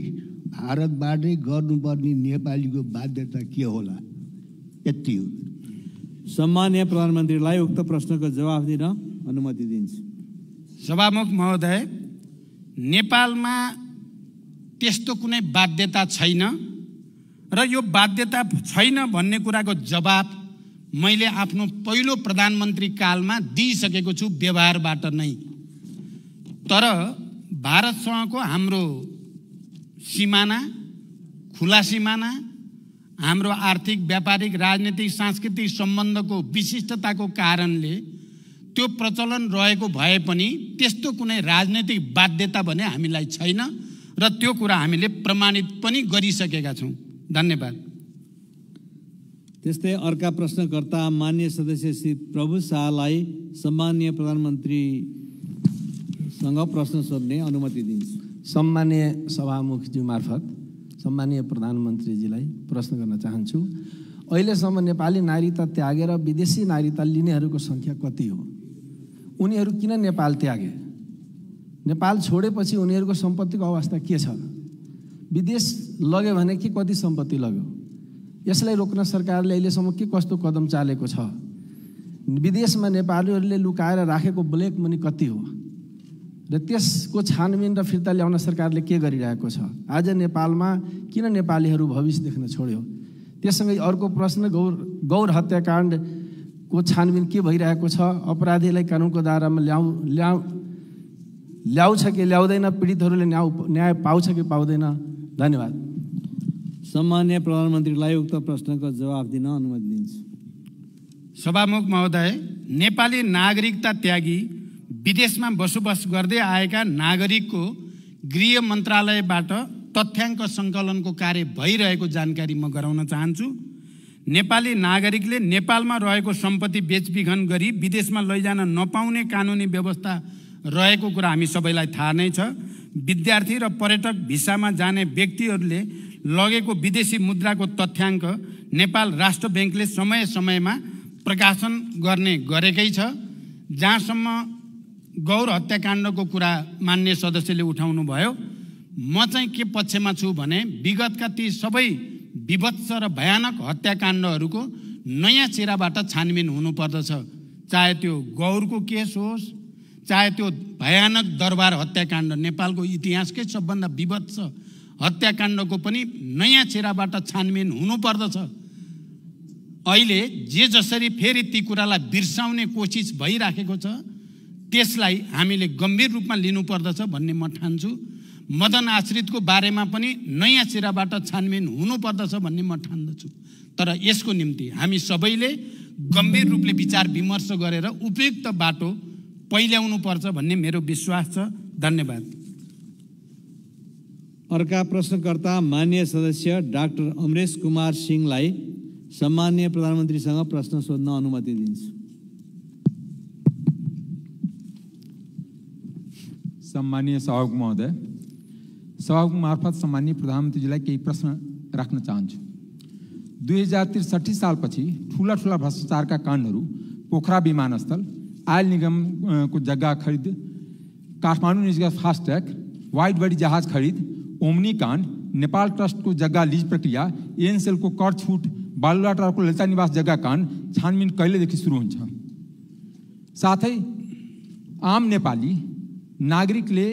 भारतबाटै गर्नुपर्ने नेपालीको बाध्यता के होला यति हो सम्मान्य प्रधानमन्त्रीलाई उक्त प्रश्नको जवाफ दिन अनुमति दिन्छु सभामुख महोदय नेपालमा त्यस्तो कुनै बाध्यता छैन र यो बाध्यता छैन भन्ने कुराको जवाब मैले आफ्नो पहिलो प्रधानमन्त्री कालमा दिइसकेको छु व्यवहारबाट नै तर भारतसँगको हाम्रो सिमाना खुला सिमाना हाम्रो आर्थिक व्यापारिक राजनीतिक सांस्कृतिक सम्बन्धको विशिष्टताको कारणले त्यो प्रचलन रहेको भए पनि त्यस्तो कुनै राजनैतिक बाध्यता भने हामीलाई छैन र त्यो कुरा हामीले प्रमाणित पनि गरिसकेका छौँ धन्यवाद त्यस्तै अर्का प्रश्नकर्ता मान्य सदस्य श्री प्रभु शाहलाई सम्मान्य प्रधानमन्त्रीसँग प्रश्न सोध्ने अनुमति दिन्छ सम्मान्य सभामुखज्यू मार्फत सम्मान्य प्रधानमन्त्रीजीलाई प्रश्न गर्न चाहन्छु अहिलेसम्म नेपाली नागरिकता त्यागेर विदेशी नागरिकता लिनेहरूको सङ्ख्या कति हो उनीहरू किन नेपाल त्यागे नेपाल छोडेपछि उनीहरूको सम्पत्तिको अवस्था के छ विदेश लग्यो भने के कति सम्पत्ति लग्यो यसलाई रोक्न सरकारले अहिलेसम्म के कस्तो कदम चालेको छ विदेशमा नेपालीहरूले लुकाएर राखेको ब्ल्याक मनी कति हो र त्यसको छानबिन र फिर्ता ल्याउन सरकारले के गरिरहेको छ आज नेपालमा किन नेपालीहरू भविष्य देख्न छोड्यो त्यससँगै अर्को प्रश्न गौर गौर हत्याकाण्डको छानबिन के भइरहेको छ अपराधीलाई कानुनको दायरामा ल्याउ ल्याउ ल्याउँछ कि ल्याउँदैन पीडितहरूले न्याय न्याय पाउँछ कि पाउँदैन धन्यवाद सम्मान्य प्रधानमन्त्रीलाई उक्त प्रश्नको जवाब दिन अनुमति दिन्छु सभामुख महोदय नेपाली नागरिकता त्यागी विदेशमा बसोबास गर्दै आएका नागरिकको गृह मन्त्रालयबाट तथ्याङ्क सङ्कलनको कार्य भइरहेको जानकारी म गराउन चाहन्छु नेपाली नागरिकले नेपालमा रहेको सम्पत्ति बेचबिखन गरी विदेशमा लैजान नपाउने कानुनी व्यवस्था रहेको कुरा हामी सबैलाई थाहा नै छ विद्यार्थी र पर्यटक भिसामा जाने व्यक्तिहरूले लगेको विदेशी मुद्राको तथ्याङ्क नेपाल राष्ट्र ब्याङ्कले समय समयमा प्रकाशन गर्ने गरेकै छ जहाँसम्म गौर हत्याकाण्डको कुरा मान्य सदस्यले उठाउनु भयो म चाहिँ के पक्षमा छु भने विगतका ती सबै विभत्स र भयानक हत्याकाण्डहरूको नयाँ चेराबाट छानबिन हुनुपर्दछ चाहे त्यो गौरको केस होस् चाहे त्यो भयानक दरबार हत्याकाण्ड नेपालको इतिहासकै सबभन्दा विभत्स हत्याकाण्डको पनि नयाँ चेराबाट छानबिन हुनुपर्दछ अहिले जे जसरी फेरि ती कुरालाई बिर्साउने कोसिस भइराखेको छ त्यसलाई हामीले गम्भीर रूपमा लिनुपर्दछ भन्ने म ठान्छु मदन आश्रितको बारेमा पनि नयाँ चेराबाट छानबिन हुनुपर्दछ भन्ने म ठान्दछु तर यसको निम्ति हामी सबैले गम्भीर रूपले विचार विमर्श गरेर उपयुक्त बाटो पर्छ भन्ने मेरो विश्वास छ धन्यवाद अर्का प्रश्नकर्ता मान्य सदस्य डाक्टर अमरेश कुमार सिंहलाई सम्मान्य प्रधानमन्त्रीसँग प्रश्न सोध्न अनुमति दिन्छु सम्मान्य सहयोग महोदय सहयोग मार्फत सम्मान्य प्रधानमन्त्रीजीलाई केही प्रश्न राख्न चाहन्छु दुई हजार त्रिसठी सालपछि ठुला ठुला भ्रष्टाचारका काण्डहरू पोखरा विमानस्थल आयल निगम को जगह खरीद काठमांडू निजी फास्टैग वाइड बड़ी जहाज खरीद ओमनी कांड नेपाल ट्रस्ट को जगह लीज प्रक्रिया एनसेल को कर छूट बालुवाटार को ललिता निवास जगह कांड छानबीन कहिलेदेखि शुरू साथ ही आम नेपाली नागरिक ने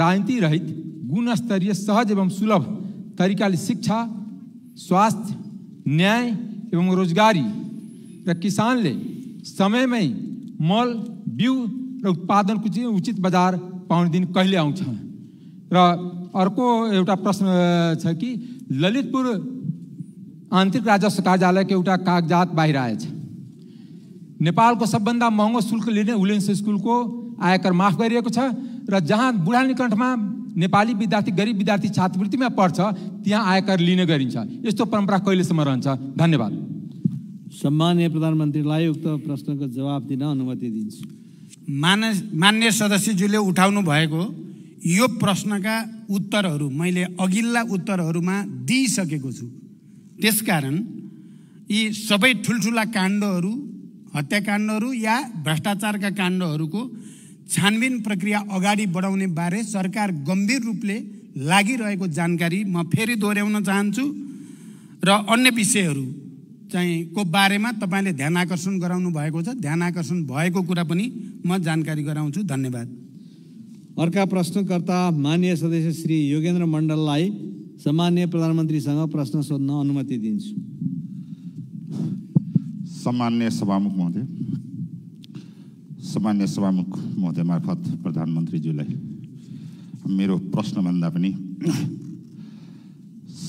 राजनीति रहित गुणस्तरीय सहज एवं सुलभ तरीका शिक्षा स्वास्थ्य न्याय एवं रोजगारी र किसानले समयमें मल बिउ र उत्पादनको चाहिँ उचित बजार पाउने दिन कहिले आउँछ र अर्को एउटा प्रश्न छ कि ललितपुर आन्तरिक राजस्व कार्यालयको एउटा कागजात बाहिर आएछ नेपालको सबभन्दा महँगो शुल्क लिने उलेन्स स्कुलको आयकर माफ गरिएको छ र जहाँ बुढानीकण्ठमा नेपाली विद्यार्थी गरिब विद्यार्थी छात्रवृत्तिमा पढ्छ त्यहाँ आयकर लिने गरिन्छ यस्तो परम्परा कहिलेसम्म रहन्छ धन्यवाद सम्मान्य प्रधानमन्त्रीलाई उक्त प्रश्नको जवाब दिन अनुमति दिन्छु मानस मान्य सदस्यज्यूले उठाउनु भएको यो प्रश्नका उत्तरहरू मैले अघिल्ला उत्तरहरूमा दिइसकेको छु त्यसकारण यी सबै ठुल्ठुला काण्डहरू हत्याकाण्डहरू या भ्रष्टाचारका काण्डहरूको छानबिन प्रक्रिया अगाडि बढाउने बारे सरकार गम्भीर रूपले लागिरहेको जानकारी म फेरि दोहोऱ्याउन चाहन्छु र अन्य विषयहरू चाहिँ को बारेमा तपाईँले ध्यान आकर्षण गराउनु भएको छ ध्यान आकर्षण भएको कुरा पनि म जानकारी गराउँछु धन्यवाद अर्का प्रश्नकर्ता मान्य सदस्य श्री योगेन्द्र मण्डललाई सामान्य प्रधानमन्त्रीसँग प्रश्न सोध्न अनुमति दिन्छु सामान्य सभामुख महोदय सामान्य सभामुख महोदय मार्फत प्रधानमन्त्रीज्यूलाई मेरो प्रश्नभन्दा पनि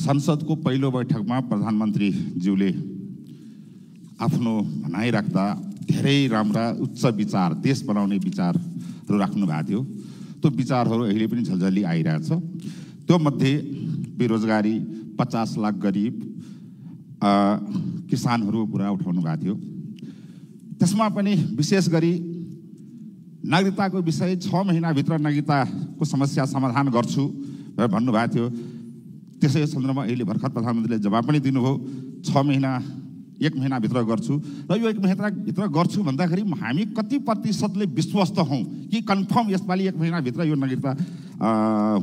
संसदको पहिलो बैठकमा प्रधानमन्त्रीज्यूले आफ्नो राख्दा धेरै राम्रा उच्च विचार देश बनाउने विचारहरू राख्नु भएको थियो त्यो विचारहरू अहिले पनि झल्झली आइरहेछ मध्ये बेरोजगारी पचास लाख गरिब किसानहरू कुरा उठाउनु भएको थियो त्यसमा पनि विशेष गरी नागरिकताको विषय छ महिनाभित्र नागरिकताको समस्या समाधान गर्छु भनेर भन्नुभएको थियो त्यसै सन्दर्भमा अहिले भर्खर प्रधानमन्त्रीले जवाब पनि दिनुभयो छ महिना एक महिनाभित्र गर्छु र यो एक महिनाभित्र गर्छु भन्दाखेरि हामी कति प्रतिशतले विश्वस्त हौँ कि कन्फर्म यसपालि एक महिनाभित्र यो नागरिकता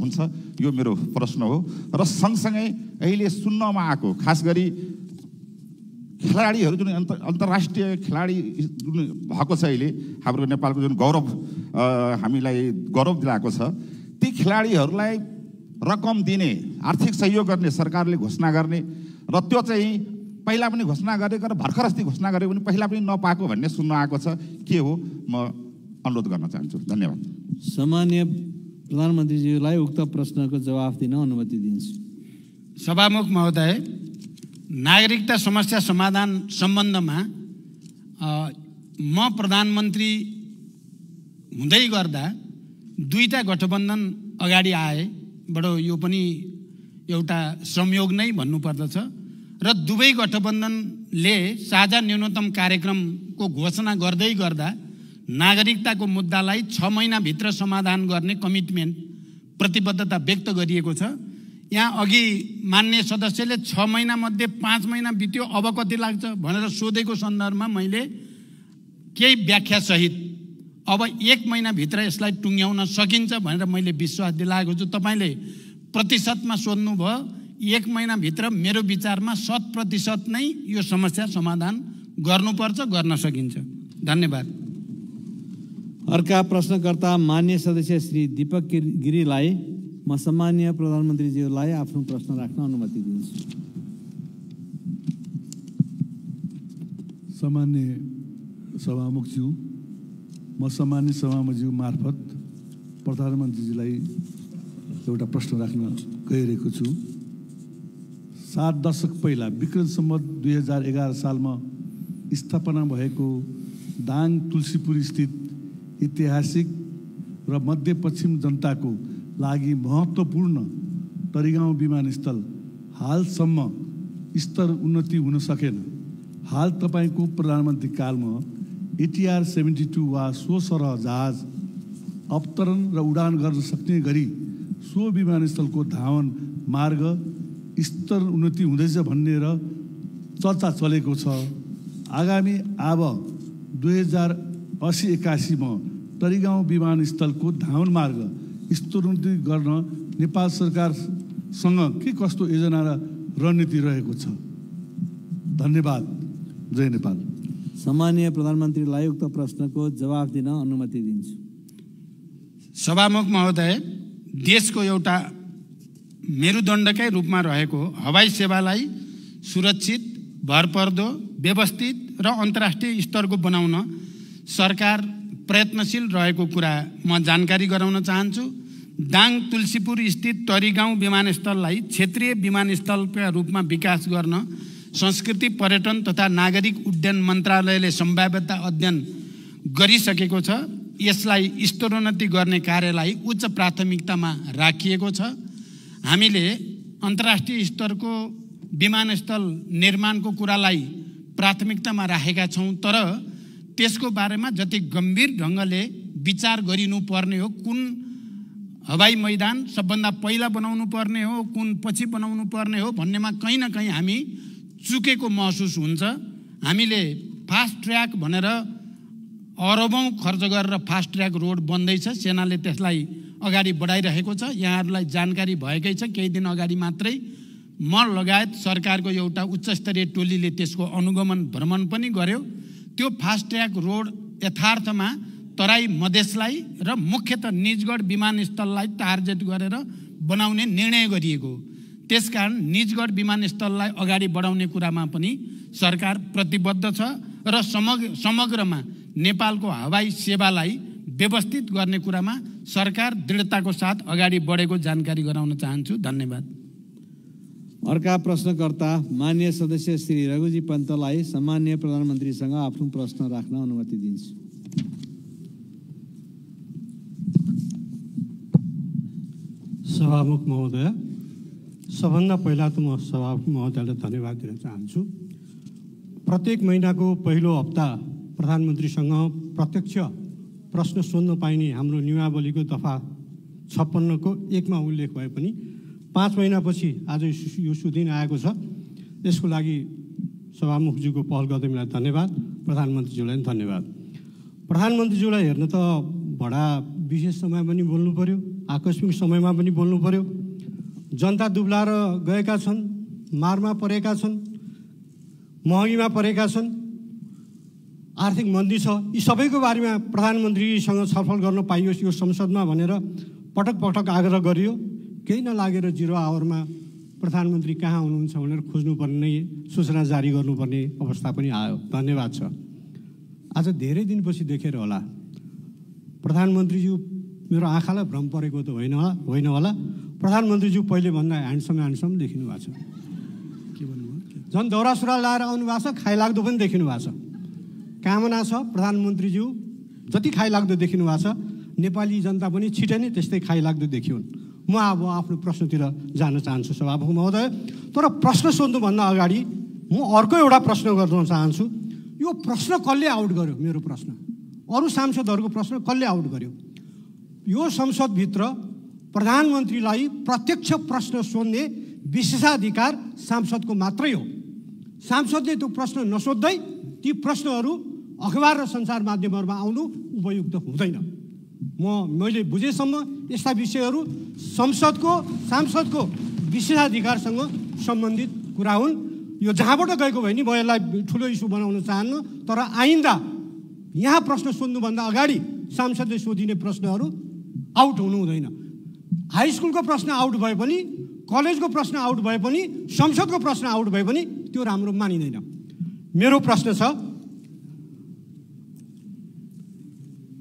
हुन्छ यो मेरो प्रश्न हो र सँगसँगै अहिले सुन्नमा आएको खास गरी खेलाडीहरू जुन अन्त अन्तर्राष्ट्रिय खेलाडी जुन भएको छ अहिले हाम्रो नेपालको जुन गौरव हामीलाई गौरव दिलाएको छ ती खेलाडीहरूलाई रकम दिने आर्थिक सहयोग गर्ने सरकारले घोषणा गर्ने र त्यो चाहिँ पहिला पनि घोषणा गरेको र भर्खर अस्ति घोषणा गरेको पनि पहिला पनि नपाएको भन्ने सुन्न आएको छ के हो म अनुरोध गर्न चाहन्छु धन्यवाद सामान्य प्रधानमन्त्रीज्यूलाई उक्त प्रश्नको जवाफ दिन अनुमति दिन्छु सभामुख महोदय नागरिकता समस्या समाधान सम्बन्धमा म प्रधानमन्त्री हुँदै गर्दा दुईवटा गठबन्धन अगाडि आए बडो यो पनि एउटा संयोग नै भन्नुपर्दछ र दुवै गठबन्धनले साझा न्यूनतम कार्यक्रमको घोषणा गर्दै गर्दा नागरिकताको मुद्दालाई छ महिनाभित्र समाधान गर्ने कमिटमेन्ट प्रतिबद्धता व्यक्त गरिएको छ यहाँ अघि मान्य सदस्यले छ महिनामध्ये पाँच महिना बित्यो अब कति लाग्छ भनेर सोधेको सन्दर्भमा मैले केही व्याख्यासहित अब एक महिनाभित्र यसलाई टुङ्ग्याउन सकिन्छ भनेर मैले विश्वास दिलाएको छु तपाईँले प्रतिशतमा सोध्नुभयो एक महिनाभित्र मेरो विचारमा शत प्रतिशत नै यो समस्या समाधान गर्नुपर्छ गर्न सकिन्छ धन्यवाद अर्का प्रश्नकर्ता मान्य सदस्य श्री दिपक गिरीलाई म सम्मान्य प्रधानमन्त्रीज्यूलाई आफ्नो प्रश्न राख्न अनुमति दिन्छु सामान्य सभामुखज्यू म सामान्य सभामुखज्यू मार्फत प्रधानमन्त्रीजीलाई एउटा प्रश्न राख्न गइरहेको छु सात दशक पहिला विक्रम सम्बत दुई हजार एघार सालमा स्थापना भएको दाङ तुलसीपुर स्थित ऐतिहासिक र मध्यपश्चिम जनताको लागि महत्त्वपूर्ण तरिगाउँ विमानस्थल हालसम्म स्तर उन्नति हुन सकेन हाल तपाईँको प्रधानमन्त्री कालमा एटिआर सेभेन्टी टू वा सो सरह जहाज अवतरण र उडान गर्न सक्ने गरी सो विमानस्थलको धावन मार्ग स्तर उन्नति हुँदैछ भन्ने र चर्चा चलेको छ आगामी आब दुई हजार असी एक्कासीमा तरिगाउँ विमानस्थलको धावन मार्ग स्तरोन्नति गर्न नेपाल सरकारसँग के कस्तो योजना र रणनीति रहेको छ धन्यवाद जय नेपाल सामान्य प्रधानमन्त्रीलाई उक्त प्रश्नको जवाब दिन अनुमति दिन्छु सभामुख महोदय देशको एउटा मेरुदण्डकै रूपमा रहेको हवाई सेवालाई सुरक्षित भरपर्दो व्यवस्थित र अन्तर्राष्ट्रिय स्तरको बनाउन सरकार प्रयत्नशील रहेको कुरा म जानकारी गराउन चाहन्छु दाङ तुलसीपुर स्थित तरिगाउँ विमानस्थललाई क्षेत्रीय विमानस्थलका रूपमा विकास गर्न संस्कृति पर्यटन तथा नागरिक उड्डयन मन्त्रालयले सम्भाव्यता अध्ययन गरिसकेको छ यसलाई स्तरोन्नति गर्ने कार्यलाई उच्च प्राथमिकतामा राखिएको छ हामीले अन्तर्राष्ट्रिय स्तरको विमानस्थल निर्माणको कुरालाई प्राथमिकतामा राखेका छौँ तर त्यसको बारेमा जति गम्भीर ढङ्गले विचार गरिनुपर्ने हो कुन हवाई मैदान सबभन्दा पहिला बनाउनु पर्ने हो कुन पछि बनाउनु पर्ने हो भन्नेमा कहीँ न कहीँ हामी चुकेको महसुस हुन्छ हामीले फास्ट ट्र्याक भनेर अरबौँ खर्च गरेर फास्ट ट्र्याक रोड बन्दैछ सेनाले त्यसलाई अगाडि बढाइरहेको छ यहाँहरूलाई जानकारी भएकै छ केही दिन अगाडि मात्रै म लगायत सरकारको एउटा उच्चस्तरीय टोलीले त्यसको अनुगमन भ्रमण पनि गर्यो त्यो फास्ट्याग रोड यथार्थमा तराई मधेसलाई र मुख्यत निजगढ विमानस्थललाई टार्गेट गरेर बनाउने निर्णय गरिएको त्यस त्यसकारण निजगढ विमानस्थललाई अगाडि बढाउने कुरामा पनि सरकार प्रतिबद्ध छ र समग्र समग्रमा नेपालको हवाई सेवालाई व्यवस्थित गर्ने कुरामा सरकार दृढताको साथ अगाडि बढेको जानकारी गराउन चाहन्छु धन्यवाद अर्का प्रश्नकर्ता मान्य सदस्य श्री रघुजी पन्तलाई सामान्य प्रधानमन्त्रीसँग आफ्नो प्रश्न राख्न अनुमति दिन्छु सभामुख महोदय सबभन्दा पहिला त म सभामुख महोदयलाई धन्यवाद दिन चाहन्छु प्रत्येक महिनाको पहिलो हप्ता प्रधानमन्त्रीसँग प्रत्यक्ष प्रश्न सोध्न पाइने हाम्रो नियमावलीको दफा छप्पन्नको एकमा उल्लेख भए पनि पाँच महिनापछि आज यो सुदिन आएको छ यसको लागि सभामुखज्यूको पहल गर्दैमीलाई धन्यवाद प्रधानमन्त्रीज्यूलाई पनि धन्यवाद प्रधानमन्त्रीज्यूलाई हेर्न त बडा विशेष समय पनि बोल्नु पऱ्यो आकस्मिक समयमा पनि बोल्नु पऱ्यो जनता दुब्लाएर गएका छन् मारमा परेका छन् महँगीमा परेका छन् आर्थिक मन्दी छ यी सबैको बारेमा प्रधानमन्त्रीसँग छलफल गर्न पाइयोस् यो संसदमा भनेर पटक पटक आग्रह गरियो केही नलागेर जिरो आवरमा प्रधानमन्त्री कहाँ हुनुहुन्छ भनेर खोज्नुपर्ने सूचना जारी गर्नुपर्ने अवस्था पनि आयो धन्यवाद छ आज धेरै दिनपछि देखेर होला प्रधानमन्त्रीज्यू मेरो आँखालाई भ्रम परेको त होइन होला होइन होला प्रधानमन्त्रीज्यू पहिले भन्दा ह्यान्डसम ह्यान्डसम देखिनु भएको छ के भन्नुभयो झन् दौरा सुरुवाल लाएर आउनु भएको छ खाइलाग्दो पनि देखिनु भएको छ कामना छ प्रधानमन्त्रीज्यू जति खाइलाग्दो देखिनु भएको छ नेपाली जनता पनि छिटै नै त्यस्तै खाइलाग्दो देखिउन् म अब आफ्नो प्रश्नतिर जान चाहन्छु सभामुख महोदय तर प्रश्न सोध्नुभन्दा अगाडि म अर्को एउटा प्रश्न गर्न चाहन्छु यो प्रश्न कसले आउट गर्यो मेरो प्रश्न अरू सांसदहरूको प्रश्न कसले आउट गर्यो यो संसदभित्र प्रधानमन्त्रीलाई प्रत्यक्ष प्रश्न सोध्ने विशेषाधिकार सांसदको मात्रै हो सांसदले त्यो प्रश्न नसोध्दै ती प्रश्नहरू अखबार र सञ्चार माध्यमहरूमा आउनु उपयुक्त हुँदैन म मैले बुझेसम्म यस्ता विषयहरू संसदको सांसदको विशेषाधिकारसँग सम्बन्धित कुरा हुन् यो जहाँबाट गएको भयो नि म यसलाई ठुलो इस्यु बनाउन चाहन्न तर आइन्दा यहाँ प्रश्न सोध्नुभन्दा अगाडि सांसदले सोधिने प्रश्नहरू आउट हुनु हुँदैन हाई स्कुलको प्रश्न आउट भए पनि कलेजको प्रश्न आउट भए पनि संसदको प्रश्न आउट भए पनि त्यो राम्रो मानिँदैन मेरो प्रश्न छ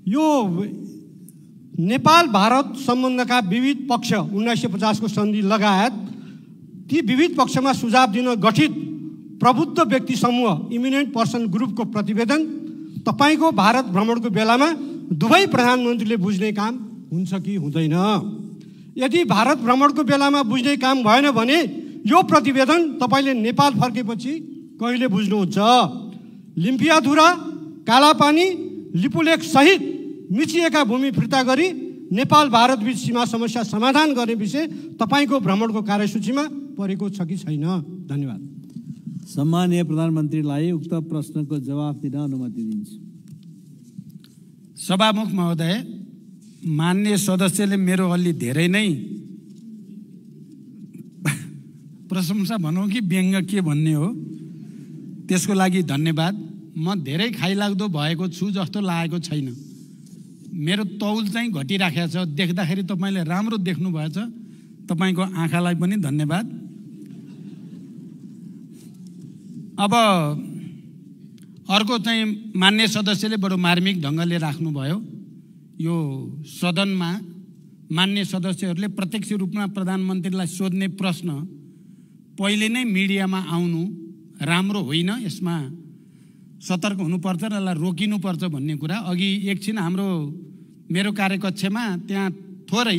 यो नेपाल भारत सम्बन्धका विविध पक्ष उन्नाइस सय पचासको सन्धि लगायत ती विविध पक्षमा सुझाव दिन गठित प्रबुद्ध व्यक्ति समूह इमिनेन्ट पर्सन ग्रुपको प्रतिवेदन तपाईँको भारत भ्रमणको बेलामा दुवै प्रधानमन्त्रीले बुझ्ने काम हुन्छ कि हुँदैन यदि भारत भ्रमणको बेलामा बुझ्ने काम भएन भने यो प्रतिवेदन तपाईँले नेपाल फर्केपछि कहिले बुझ्नुहुन्छ लिम्पियाधुरा कालापानी लिपुलेखसहित मिचिएका भूमि फिर्ता गरी नेपाल भारतबीच सीमा समस्या समाधान गर्ने विषय तपाईँको भ्रमणको कार्यसूचीमा परेको छ कि छैन धन्यवाद सम्मानीय प्रधानमन्त्रीलाई उक्त प्रश्नको जवाफ दिन अनुमति दिन्छु सभामुख महोदय मान्य सदस्यले मेरो अलि धेरै नै प्रशंसा भनौँ कि व्यङ्ग के भन्ने हो त्यसको लागि धन्यवाद म धेरै खाइलाग्दो भएको छु जस्तो लागेको छैन मेरो तौल चाहिँ घटिराखेको छ देख्दाखेरि तपाईँले राम्रो देख्नुभएछ तपाईँको आँखालाई पनि धन्यवाद अब अर्को चाहिँ मान्य सदस्यले बडो मार्मिक ढङ्गले राख्नुभयो यो सदनमा मान्य सदस्यहरूले प्रत्यक्ष रूपमा प्रधानमन्त्रीलाई सोध्ने प्रश्न पहिले नै मिडियामा आउनु राम्रो होइन यसमा सतर्क हुनुपर्छ र यसलाई रोकिनुपर्छ भन्ने कुरा अघि एकछिन हाम्रो मेरो कार्यकक्षमा त्यहाँ थोरै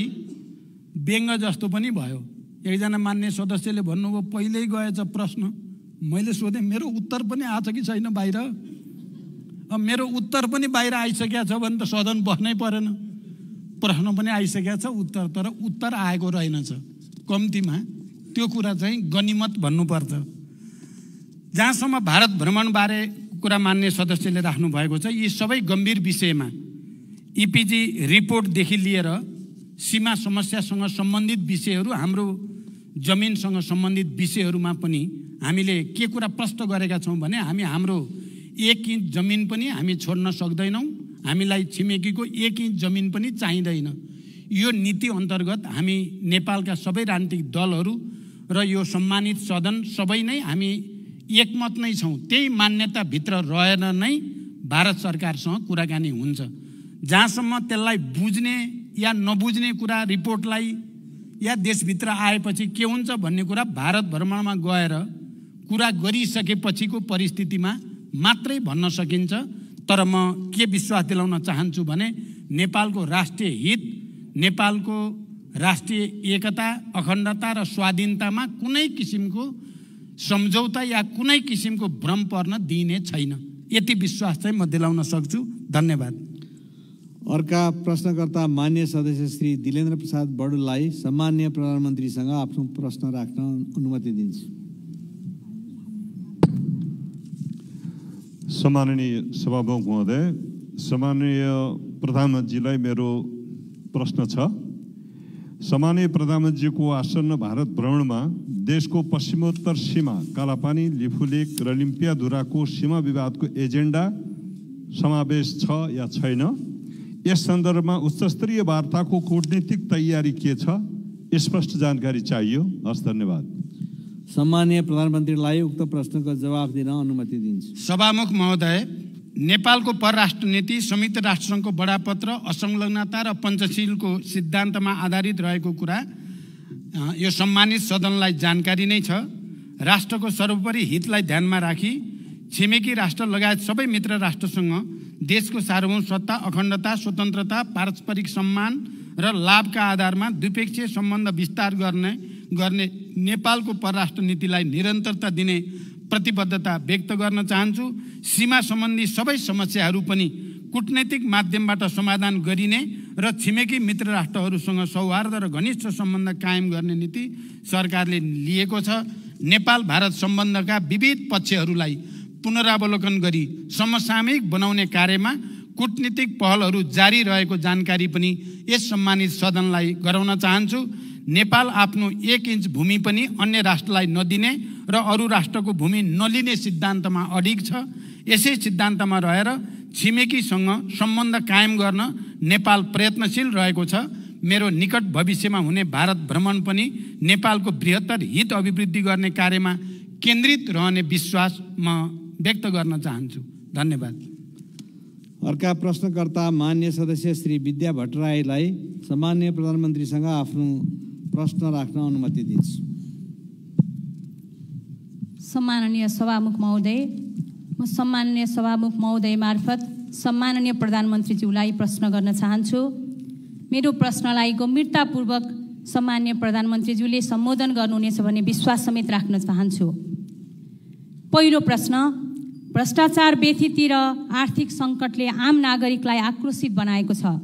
व्यङ्ग जस्तो पनि भयो एकजना मान्य सदस्यले भन्नुभयो पहिल्यै गएछ प्रश्न मैले सोधेँ मेरो उत्तर पनि आएको छ कि छैन बाहिर अब मेरो उत्तर पनि बाहिर आइसकेको छ भने त सदन बस्नै परेन प्रश्न पनि आइसकेको छ उत्तर तर उत्तर आएको रहेनछ कम्तीमा त्यो कुरा चाहिँ गनिमत भन्नुपर्छ जहाँसम्म भारत भ्रमणबारे कुरा मान्ने सदस्यले राख्नु भएको छ यी सबै गम्भीर विषयमा इपिजी रिपोर्टदेखि लिएर सीमा समस्यासँग सम्बन्धित विषयहरू हाम्रो जमिनसँग सम्बन्धित विषयहरूमा पनि हामीले के कुरा प्रष्ट गरेका छौँ भने हामी हाम्रो एक इन्च जमिन पनि हामी छोड्न सक्दैनौँ हामीलाई छिमेकीको एक इन्च जमिन पनि चाहिँदैन यो नीति अन्तर्गत हामी नेपालका सबै राजनीतिक दलहरू र यो सम्मानित सदन सबै नै हामी एकमत नै छौँ त्यही मान्यताभित्र रहेर नै भारत सरकारसँग कुराकानी हुन्छ जहाँसम्म त्यसलाई बुझ्ने या नबुझ्ने कुरा रिपोर्टलाई या देशभित्र आएपछि के हुन्छ भन्ने कुरा भारत भ्रमणमा गएर कुरा गरिसकेपछिको परिस्थितिमा मात्रै भन्न सकिन्छ तर म के विश्वास दिलाउन चाहन्छु भने नेपालको राष्ट्रिय हित नेपालको राष्ट्रिय एकता अखण्डता र स्वाधीनतामा कुनै किसिमको सम्झौता या कुनै किसिमको भ्रम पर्न दिइने छैन यति विश्वास चाहिँ म दिलाउन सक्छु धन्यवाद अर्का प्रश्नकर्ता मान्य सदस्य श्री दिलेन्द्र प्रसाद बडुललाई सामान्य प्रधानमन्त्रीसँग आफ्नो प्रश्न राख्न अनुमति दिन्छु सम्माननीय सभामुख महोदय सम्माननीय प्रधानमन्त्रीलाई मेरो प्रश्न छ सामान्य प्रधानमन्त्रीको आसन्न भारत भ्रमणमा देशको पश्चिमोत्तर सीमा कालापानी लिफुलेक र लिम्पियाधुराको सीमा विवादको एजेन्डा समावेश छ या छैन यस सन्दर्भमा उच्चस्तरीय वार्ताको कुटनीतिक तयारी के छ स्पष्ट जानकारी चाहियो हस् धन्यवाद सम्मानीय प्रधानमन्त्रीलाई उक्त प्रश्नको जवाब दिन अनुमति दिन्छु सभामुख महोदय नेपालको परराष्ट्र नीति संयुक्त राष्ट्रसङ्घको बडापत्र असंलग्नता र पञ्चशीलको सिद्धान्तमा आधारित रहेको कुरा यो सम्मानित सदनलाई जानकारी नै छ राष्ट्रको सर्वोपरि हितलाई ध्यानमा राखी छिमेकी राष्ट्र लगायत सबै मित्र राष्ट्रसँग देशको सार्वभौम सत्ता अखण्डता स्वतन्त्रता पारस्परिक सम्मान र लाभका आधारमा द्विपक्षीय सम्बन्ध विस्तार गर्ने गर्ने नेपालको परराष्ट्र नीतिलाई निरन्तरता दिने प्रतिबद्धता व्यक्त गर्न चाहन्छु सीमा सम्बन्धी सबै समस्याहरू पनि कुटनैतिक माध्यमबाट समाधान गरिने र छिमेकी मित्र राष्ट्रहरूसँग सौहार्द र घनिष्ठ सम्बन्ध कायम गर्ने नीति सरकारले लिएको छ नेपाल भारत सम्बन्धका विविध पक्षहरूलाई पुनरावलोकन गरी समसामयिक बनाउने कार्यमा कुटनीतिक पहलहरू जारी रहेको जानकारी पनि यस सम्मानित सदनलाई गराउन चाहन्छु नेपाल आफ्नो एक इन्च भूमि पनि अन्य राष्ट्रलाई नदिने र अरू राष्ट्रको भूमि नलिने सिद्धान्तमा अडिग छ यसै सिद्धान्तमा रहेर छिमेकीसँग सम्बन्ध कायम गर्न नेपाल प्रयत्नशील रहेको छ मेरो निकट भविष्यमा हुने भारत भ्रमण पनि नेपालको बृहत्तर हित अभिवृद्धि गर्ने कार्यमा केन्द्रित रहने विश्वास म व्यक्त गर्न चाहन्छु धन्यवाद अर्का प्रश्नकर्ता मान्य सदस्य श्री विद्या भट्टराईलाई सामान्य प्रधानमन्त्रीसँग आफ्नो प्रश्न राख्न अनुमति दिन्छु सम्माननीय सभामुख महोदय सम्माननीय सभामुख महोदय मार्फत सम्माननीय प्रधानमन्त्रीज्यूलाई प्रश्न गर्न चाहन्छु मेरो प्रश्नलाई गम्भीरतापूर्वक सम्मान्य प्रधानमन्त्रीज्यूले सम्बोधन गर्नुहुनेछ भन्ने विश्वास समेत राख्न चाहन्छु पहिलो प्रश्न भ्रष्टाचार व्यथिति आर्थिक सङ्कटले आम नागरिकलाई आक्रोशित बनाएको छ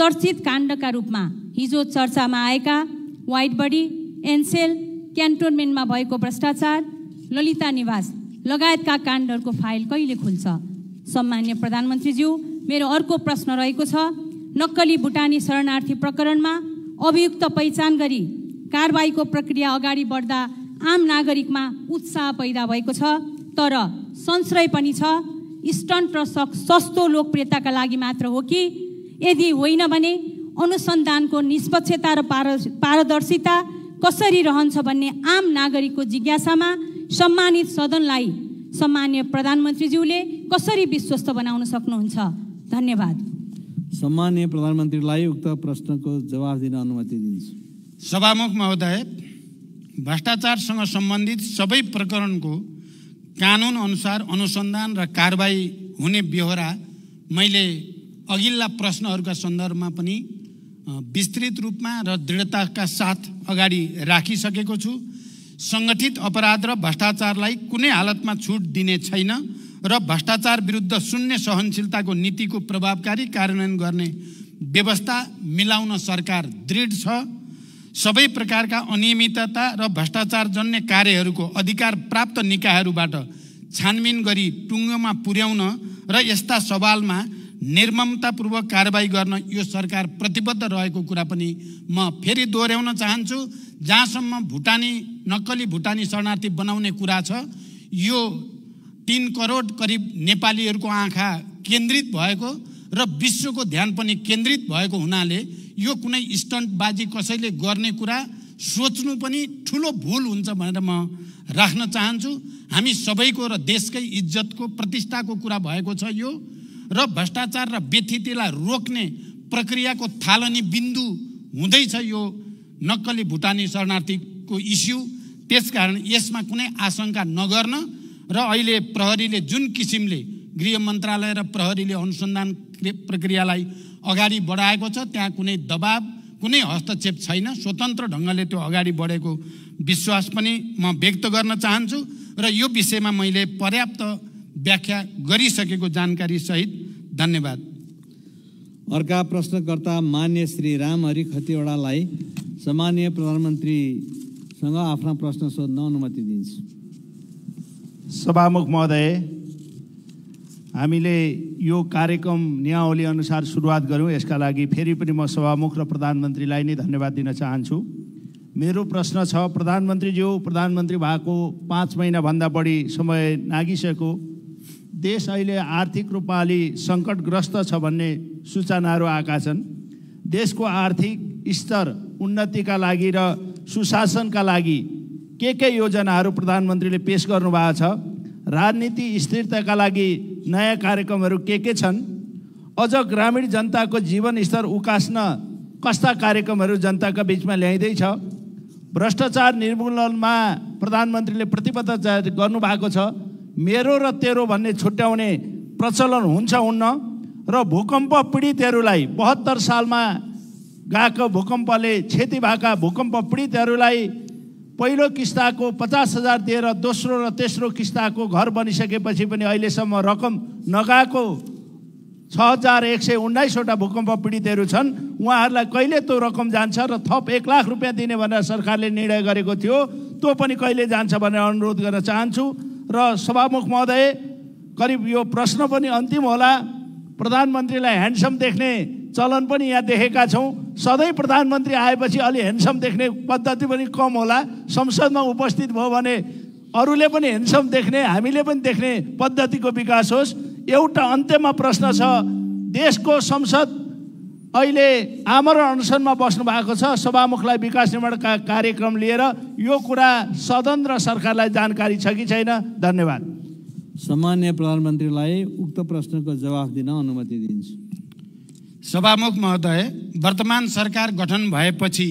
चर्चित काण्डका रूपमा हिजो चर्चामा आएका वाइट बडी एनसेल क्यान्टोनमेन्टमा भएको भ्रष्टाचार ललिता निवास लगायतका काण्डहरूको फाइल कहिले खुल्छ सम्मान्य प्रधानमन्त्रीज्यू मेरो अर्को प्रश्न रहेको छ नक्कली भुटानी शरणार्थी प्रकरणमा अभियुक्त पहिचान गरी कारवाहीको प्रक्रिया अगाडि बढ्दा आम नागरिकमा उत्साह पैदा भएको छ तर संशय पनि छ स्टन्ट र सस्तो लोकप्रियताका लागि मात्र हो कि यदि होइन भने अनुसन्धानको निष्पक्षता र पार पारदर्शिता कसरी रहन्छ भन्ने आम नागरिकको जिज्ञासामा सम्मानित सदनलाई सम्मान्य प्रधानमन्त्रीज्यूले कसरी विश्वस्त बनाउन सक्नुहुन्छ धन्यवाद सम्मान्य प्रधानमन्त्रीलाई उक्त प्रश्नको जवाफ दिन अनुमति दिन्छु सभामुख महोदय भ्रष्टाचारसँग सम्बन्धित सबै प्रकरणको कानुन अनुसार अनुसन्धान र कारवाही हुने बेहोरा मैले अघिल्ला प्रश्नहरूका सन्दर्भमा पनि विस्तृत रूपमा र दृढताका साथ अगाडि राखिसकेको छु सङ्गठित अपराध र भ्रष्टाचारलाई कुनै हालतमा छुट दिने छैन र भ्रष्टाचार विरुद्ध शून्य सहनशीलताको नीतिको प्रभावकारी कार्यान्वयन गर्ने व्यवस्था मिलाउन सरकार दृढ छ सबै प्रकारका अनियमितता र भ्रष्टाचारजन्य जन्य कार्यहरूको अधिकार प्राप्त निकायहरूबाट छानबिन गरी टुङ्गोमा पुर्याउन र यस्ता सवालमा निर्ममतापूर्वक कारवाही गर्न यो सरकार प्रतिबद्ध रहेको कुरा पनि म फेरि दोहोऱ्याउन चाहन्छु जहाँसम्म भुटानी नक्कली भुटानी शरणार्थी बनाउने कुरा छ यो तिन करोड करिब नेपालीहरूको आँखा केन्द्रित भएको र विश्वको ध्यान पनि केन्द्रित भएको हुनाले यो कुनै स्टन्टबाजी कसैले गर्ने कुरा सोच्नु पनि ठुलो भुल हुन्छ भनेर म राख्न चाहन्छु हामी सबैको र देशकै इज्जतको प्रतिष्ठाको कुरा भएको छ यो र भ्रष्टाचार र व्यथितिलाई रोक्ने प्रक्रियाको थालनी बिन्दु हुँदैछ यो नक्कली भुटानी शरणार्थीको इस्यु त्यसकारण यसमा कुनै आशंका नगर्न र अहिले प्रहरीले जुन किसिमले गृह मन्त्रालय र प्रहरीले अनुसन्धान प्रक्रियालाई अगाडि बढाएको छ त्यहाँ कुनै दबाब कुनै हस्तक्षेप छैन स्वतन्त्र ढङ्गले त्यो अगाडि बढेको विश्वास पनि म व्यक्त गर्न चाहन्छु र यो विषयमा मैले पर्याप्त व्याख्या गरिसकेको जानकारी सहित धन्यवाद अर्का प्रश्नकर्ता मान्य श्री रामहरि खतिवडालाई सामान्य प्रधानमन्त्रीसँग आफ्ना प्रश्न सोध्न अनुमति दिन्छु सभामुख महोदय हामीले यो कार्यक्रम नियावली अनुसार सुरुवात गऱ्यौँ यसका लागि फेरि पनि म सभामुख र प्रधानमन्त्रीलाई नै धन्यवाद दिन चाहन्छु मेरो प्रश्न छ प्रधानमन्त्रीज्यू प्रधानमन्त्री भएको पाँच महिनाभन्दा बढी समय नागिसकेको देश अहिले आर्थिक रूपमा सङ्कटग्रस्त छ भन्ने सूचनाहरू आएका छन् देशको आर्थिक स्तर उन्नतिका लागि र सुशासनका लागि के के योजनाहरू प्रधानमन्त्रीले पेस गर्नुभएको छ राजनीति स्थिरताका लागि नयाँ कार्यक्रमहरू के के छन् अझ ग्रामीण जनताको जीवन स्तर उकास्न कस्ता कार्यक्रमहरू जनताका बिचमा ल्याइँदैछ भ्रष्टाचार निर्मूलनमा प्रधानमन्त्रीले प्रतिबद्धता गर्नुभएको छ मेरो र तेरो भन्ने छुट्याउने प्रचलन हुन्छ हुन्न र भूकम्प पीडितहरूलाई बहत्तर सालमा गएको भूकम्पले क्षति भएका भूकम्प पीडितहरूलाई पहिलो किस्ताको पचास हजार दिएर दोस्रो र तेस्रो किस्ताको घर बनिसकेपछि पनि अहिलेसम्म रकम नगएको छ हजार एक सय उन्नाइसवटा भूकम्प पीडितहरू छन् उहाँहरूलाई कहिले त्यो रकम जान्छ र थप एक लाख रुपियाँ दिने भनेर सरकारले निर्णय गरेको थियो त्यो पनि कहिले जान्छ भनेर अनुरोध गर्न चाहन्छु र सभामुख महोदय करिब यो प्रश्न पनि अन्तिम होला प्रधानमन्त्रीलाई ह्यान्डसम देख्ने चलन पनि यहाँ देखेका छौँ सधैँ प्रधानमन्त्री आएपछि अलि ह्यान्डसम देख्ने पद्धति पनि कम होला संसदमा उपस्थित भयो भने अरूले पनि ह्यान्डसम देख्ने हामीले पनि देख्ने पद्धतिको विकास होस् एउटा अन्त्यमा प्रश्न छ देशको संसद अहिले आमरण अनसनमा बस्नु भएको छ सभामुखलाई विकास निर्माण कार्यक्रम लिएर यो कुरा सदन र सरकारलाई जानकारी छ कि छैन धन्यवाद सामान्य प्रधानमन्त्रीलाई उक्त प्रश्नको जवाफ दिन अनुमति दिन्छु सभामुख महोदय वर्तमान सरकार गठन भएपछि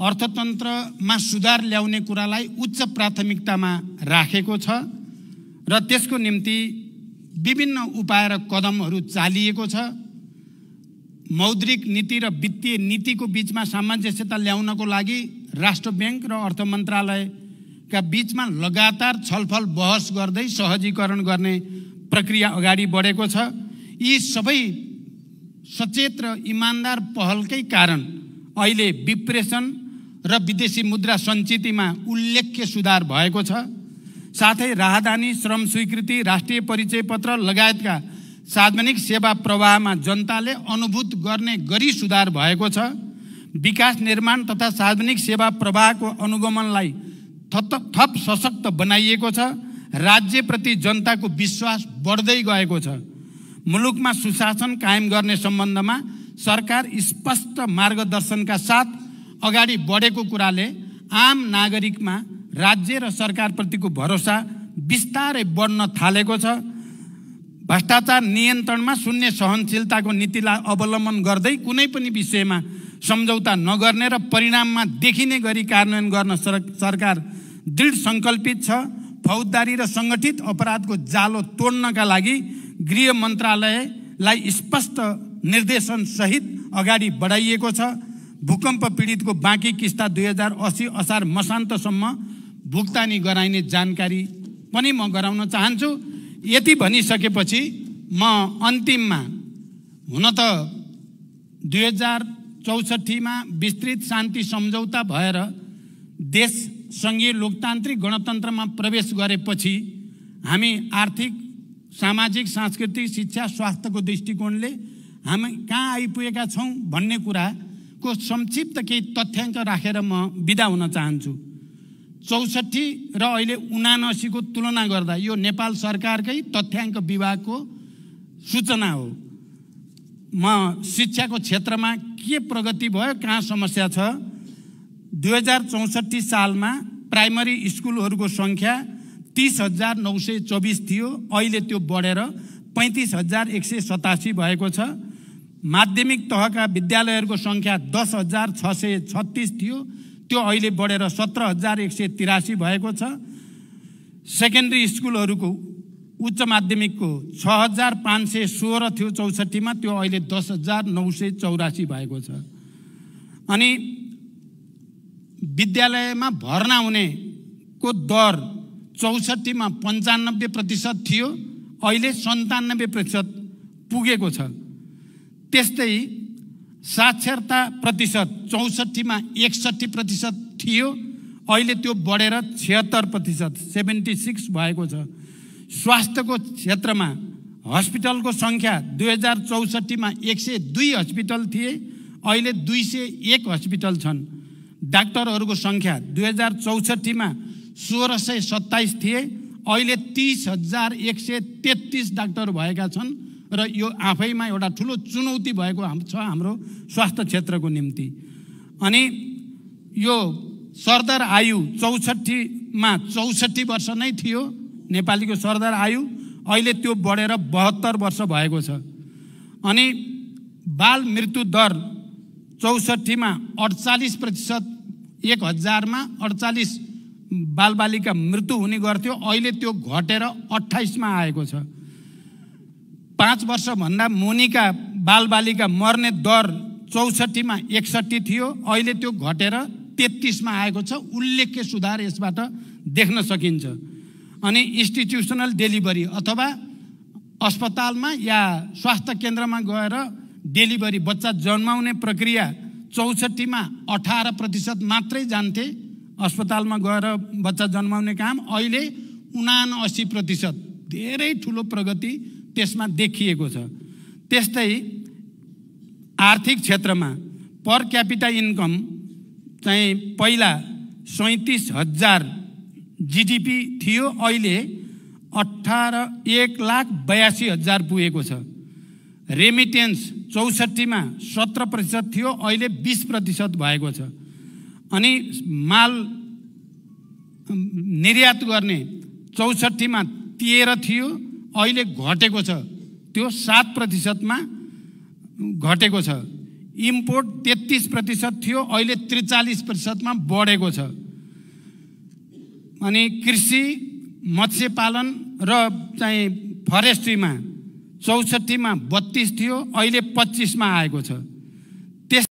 अर्थतन्त्रमा सुधार ल्याउने कुरालाई उच्च प्राथमिकतामा राखेको छ र त्यसको निम्ति विभिन्न उपाय र कदमहरू चालिएको छ मौद्रिक नीति र वित्तीय नीतिको बिचमा सामञ्जस्यता ल्याउनको लागि राष्ट्र ब्याङ्क र अर्थ मन्त्रालयका बिचमा लगातार छलफल बहस गर्दै सहजीकरण गर्ने प्रक्रिया अगाडि बढेको छ यी सबै सचेत र इमान्दार पहलकै कारण अहिले विप्रेषण र विदेशी मुद्रा सञ्चितमा उल्लेख्य सुधार भएको छ साथै राहदानी श्रम स्वीकृति राष्ट्रिय परिचय पत्र लगायतका सार्वजनिक सेवा प्रवाहमा जनताले अनुभूत गर्ने गरी सुधार भएको छ विकास निर्माण तथा सार्वजनिक सेवा प्रवाहको अनुगमनलाई थप थप सशक्त बनाइएको छ राज्यप्रति जनताको विश्वास बढ्दै गएको छ मुलुकमा सुशासन कायम गर्ने सम्बन्धमा सरकार स्पष्ट मार्गदर्शनका साथ अगाडि बढेको कुराले आम नागरिकमा राज्य र सरकारप्रतिको भरोसा बिस्तारै बढ्न थालेको छ भ्रष्टाचार नियन्त्रणमा शून्य सहनशीलताको नीतिलाई अवलम्बन गर्दै कुनै पनि विषयमा सम्झौता नगर्ने र परिणाममा देखिने गरी कार्यान्वयन गर्न सरकार दृढ सङ्कल्पित छ फौजदारी र सङ्गठित अपराधको जालो तोड्नका लागि गृह मन्त्रालयलाई स्पष्ट निर्देशनसहित अगाडि बढाइएको छ भूकम्प पीडितको बाँकी किस्ता दुई हजार असी असार मसान्तसम्म भुक्तानी गराइने जानकारी पनि म गराउन चाहन्छु यति भनिसकेपछि म अन्तिममा हुन त दुई हजार चौसठीमा विस्तृत शान्ति सम्झौता भएर देश सङ्घीय लोकतान्त्रिक गणतन्त्रमा प्रवेश गरेपछि हामी आर्थिक सामाजिक सांस्कृतिक शिक्षा स्वास्थ्यको दृष्टिकोणले हामी कहाँ आइपुगेका छौँ भन्ने कुराको संक्षिप्त केही तथ्याङ्क राखेर म बिदा हुन चाहन्छु चौसठी र अहिले उनासीको तुलना गर्दा यो नेपाल सरकारकै तथ्याङ्क विभागको सूचना हो म शिक्षाको क्षेत्रमा के प्रगति भयो कहाँ समस्या छ दुई हजार चौसठी सालमा प्राइमरी स्कुलहरूको सङ्ख्या तिस हजार नौ सय चौबिस थियो अहिले त्यो बढेर पैँतिस हजार एक सय सतासी भएको छ माध्यमिक तहका विद्यालयहरूको सङ्ख्या दस हजार छ सय छत्तिस थियो त्यो अहिले बढेर सत्र हजार एक सय तिरासी भएको छ सेकेन्ड्री स्कुलहरूको उच्च माध्यमिकको छ हजार पाँच सय सोह्र थियो चौसठीमा त्यो अहिले दस हजार नौ सय चौरासी भएको छ अनि विद्यालयमा भर्ना हुनेको दर चौसठीमा पन्चानब्बे प्रतिशत थियो अहिले सन्तानब्बे प्रतिशत पुगेको छ त्यस्तै साक्षरता प्रतिशत चौसठीमा एकसट्ठी प्रतिशत थियो अहिले त्यो बढेर छिहत्तर प्रतिशत सेभेन्टी सिक्स भएको छ स्वास्थ्यको क्षेत्रमा हस्पिटलको सङ्ख्या दुई हजार चौसठीमा एक सय दुई हस्पिटल थिए अहिले दुई सय एक हस्पिटल छन् डाक्टरहरूको सङ्ख्या दुई हजार चौसठीमा सोह्र सय सत्ताइस थिए अहिले तिस हजार एक सय तेत्तिस डाक्टर भएका छन् र यो आफैमा एउटा ठुलो चुनौती भएको छ हाम्रो स्वास्थ्य क्षेत्रको निम्ति अनि यो सरदर आयु चौसठीमा चौसठी वर्ष नै थियो नेपालीको सरदर आयु अहिले त्यो बढेर बहत्तर वर्ष भएको छ अनि बाल मृत्यु दर चौसठीमा अडचालिस प्रतिशत एक हजारमा अडचालिस बालबालिका मृत्यु हुने गर्थ्यो अहिले त्यो घटेर अट्ठाइसमा आएको छ पाँच वर्षभन्दा मुनिका बालबालिका मर्ने दर चौसठीमा एकसट्ठी थियो अहिले त्यो घटेर तेत्तिसमा आएको छ उल्लेख्य सुधार यसबाट देख्न सकिन्छ अनि इन्स्टिट्युसनल डेलिभरी अथवा अस्पतालमा या स्वास्थ्य केन्द्रमा गएर डेलिभरी बच्चा जन्माउने प्रक्रिया चौसठीमा अठार प्रतिशत मात्रै जान्थे अस्पतालमा गएर बच्चा जन्माउने काम अहिले उना असी प्रतिशत धेरै ठुलो प्रगति त्यसमा देखिएको छ त्यस्तै आर्थिक क्षेत्रमा पर क्यापिटा इन्कम चाहिँ पहिला सैँतिस हजार जिडिपी थियो अहिले अठार एक लाख बयासी हजार पुगेको छ रेमिटेन्स चौसठीमा सत्र प्रतिशत थियो अहिले बिस प्रतिशत भएको छ अनि माल निर्यात गर्ने चौसठीमा तेह्र थियो अहिले घटेको छ त्यो सात प्रतिशतमा घटेको छ इम्पोर्ट तेत्तिस प्रतिशत थियो अहिले त्रिचालिस प्रतिशतमा बढेको छ अनि कृषि मत्स्यपालन र चाहिँ फरेस्ट्रीमा चौसठीमा बत्तिस थियो अहिले पच्चिसमा आएको छ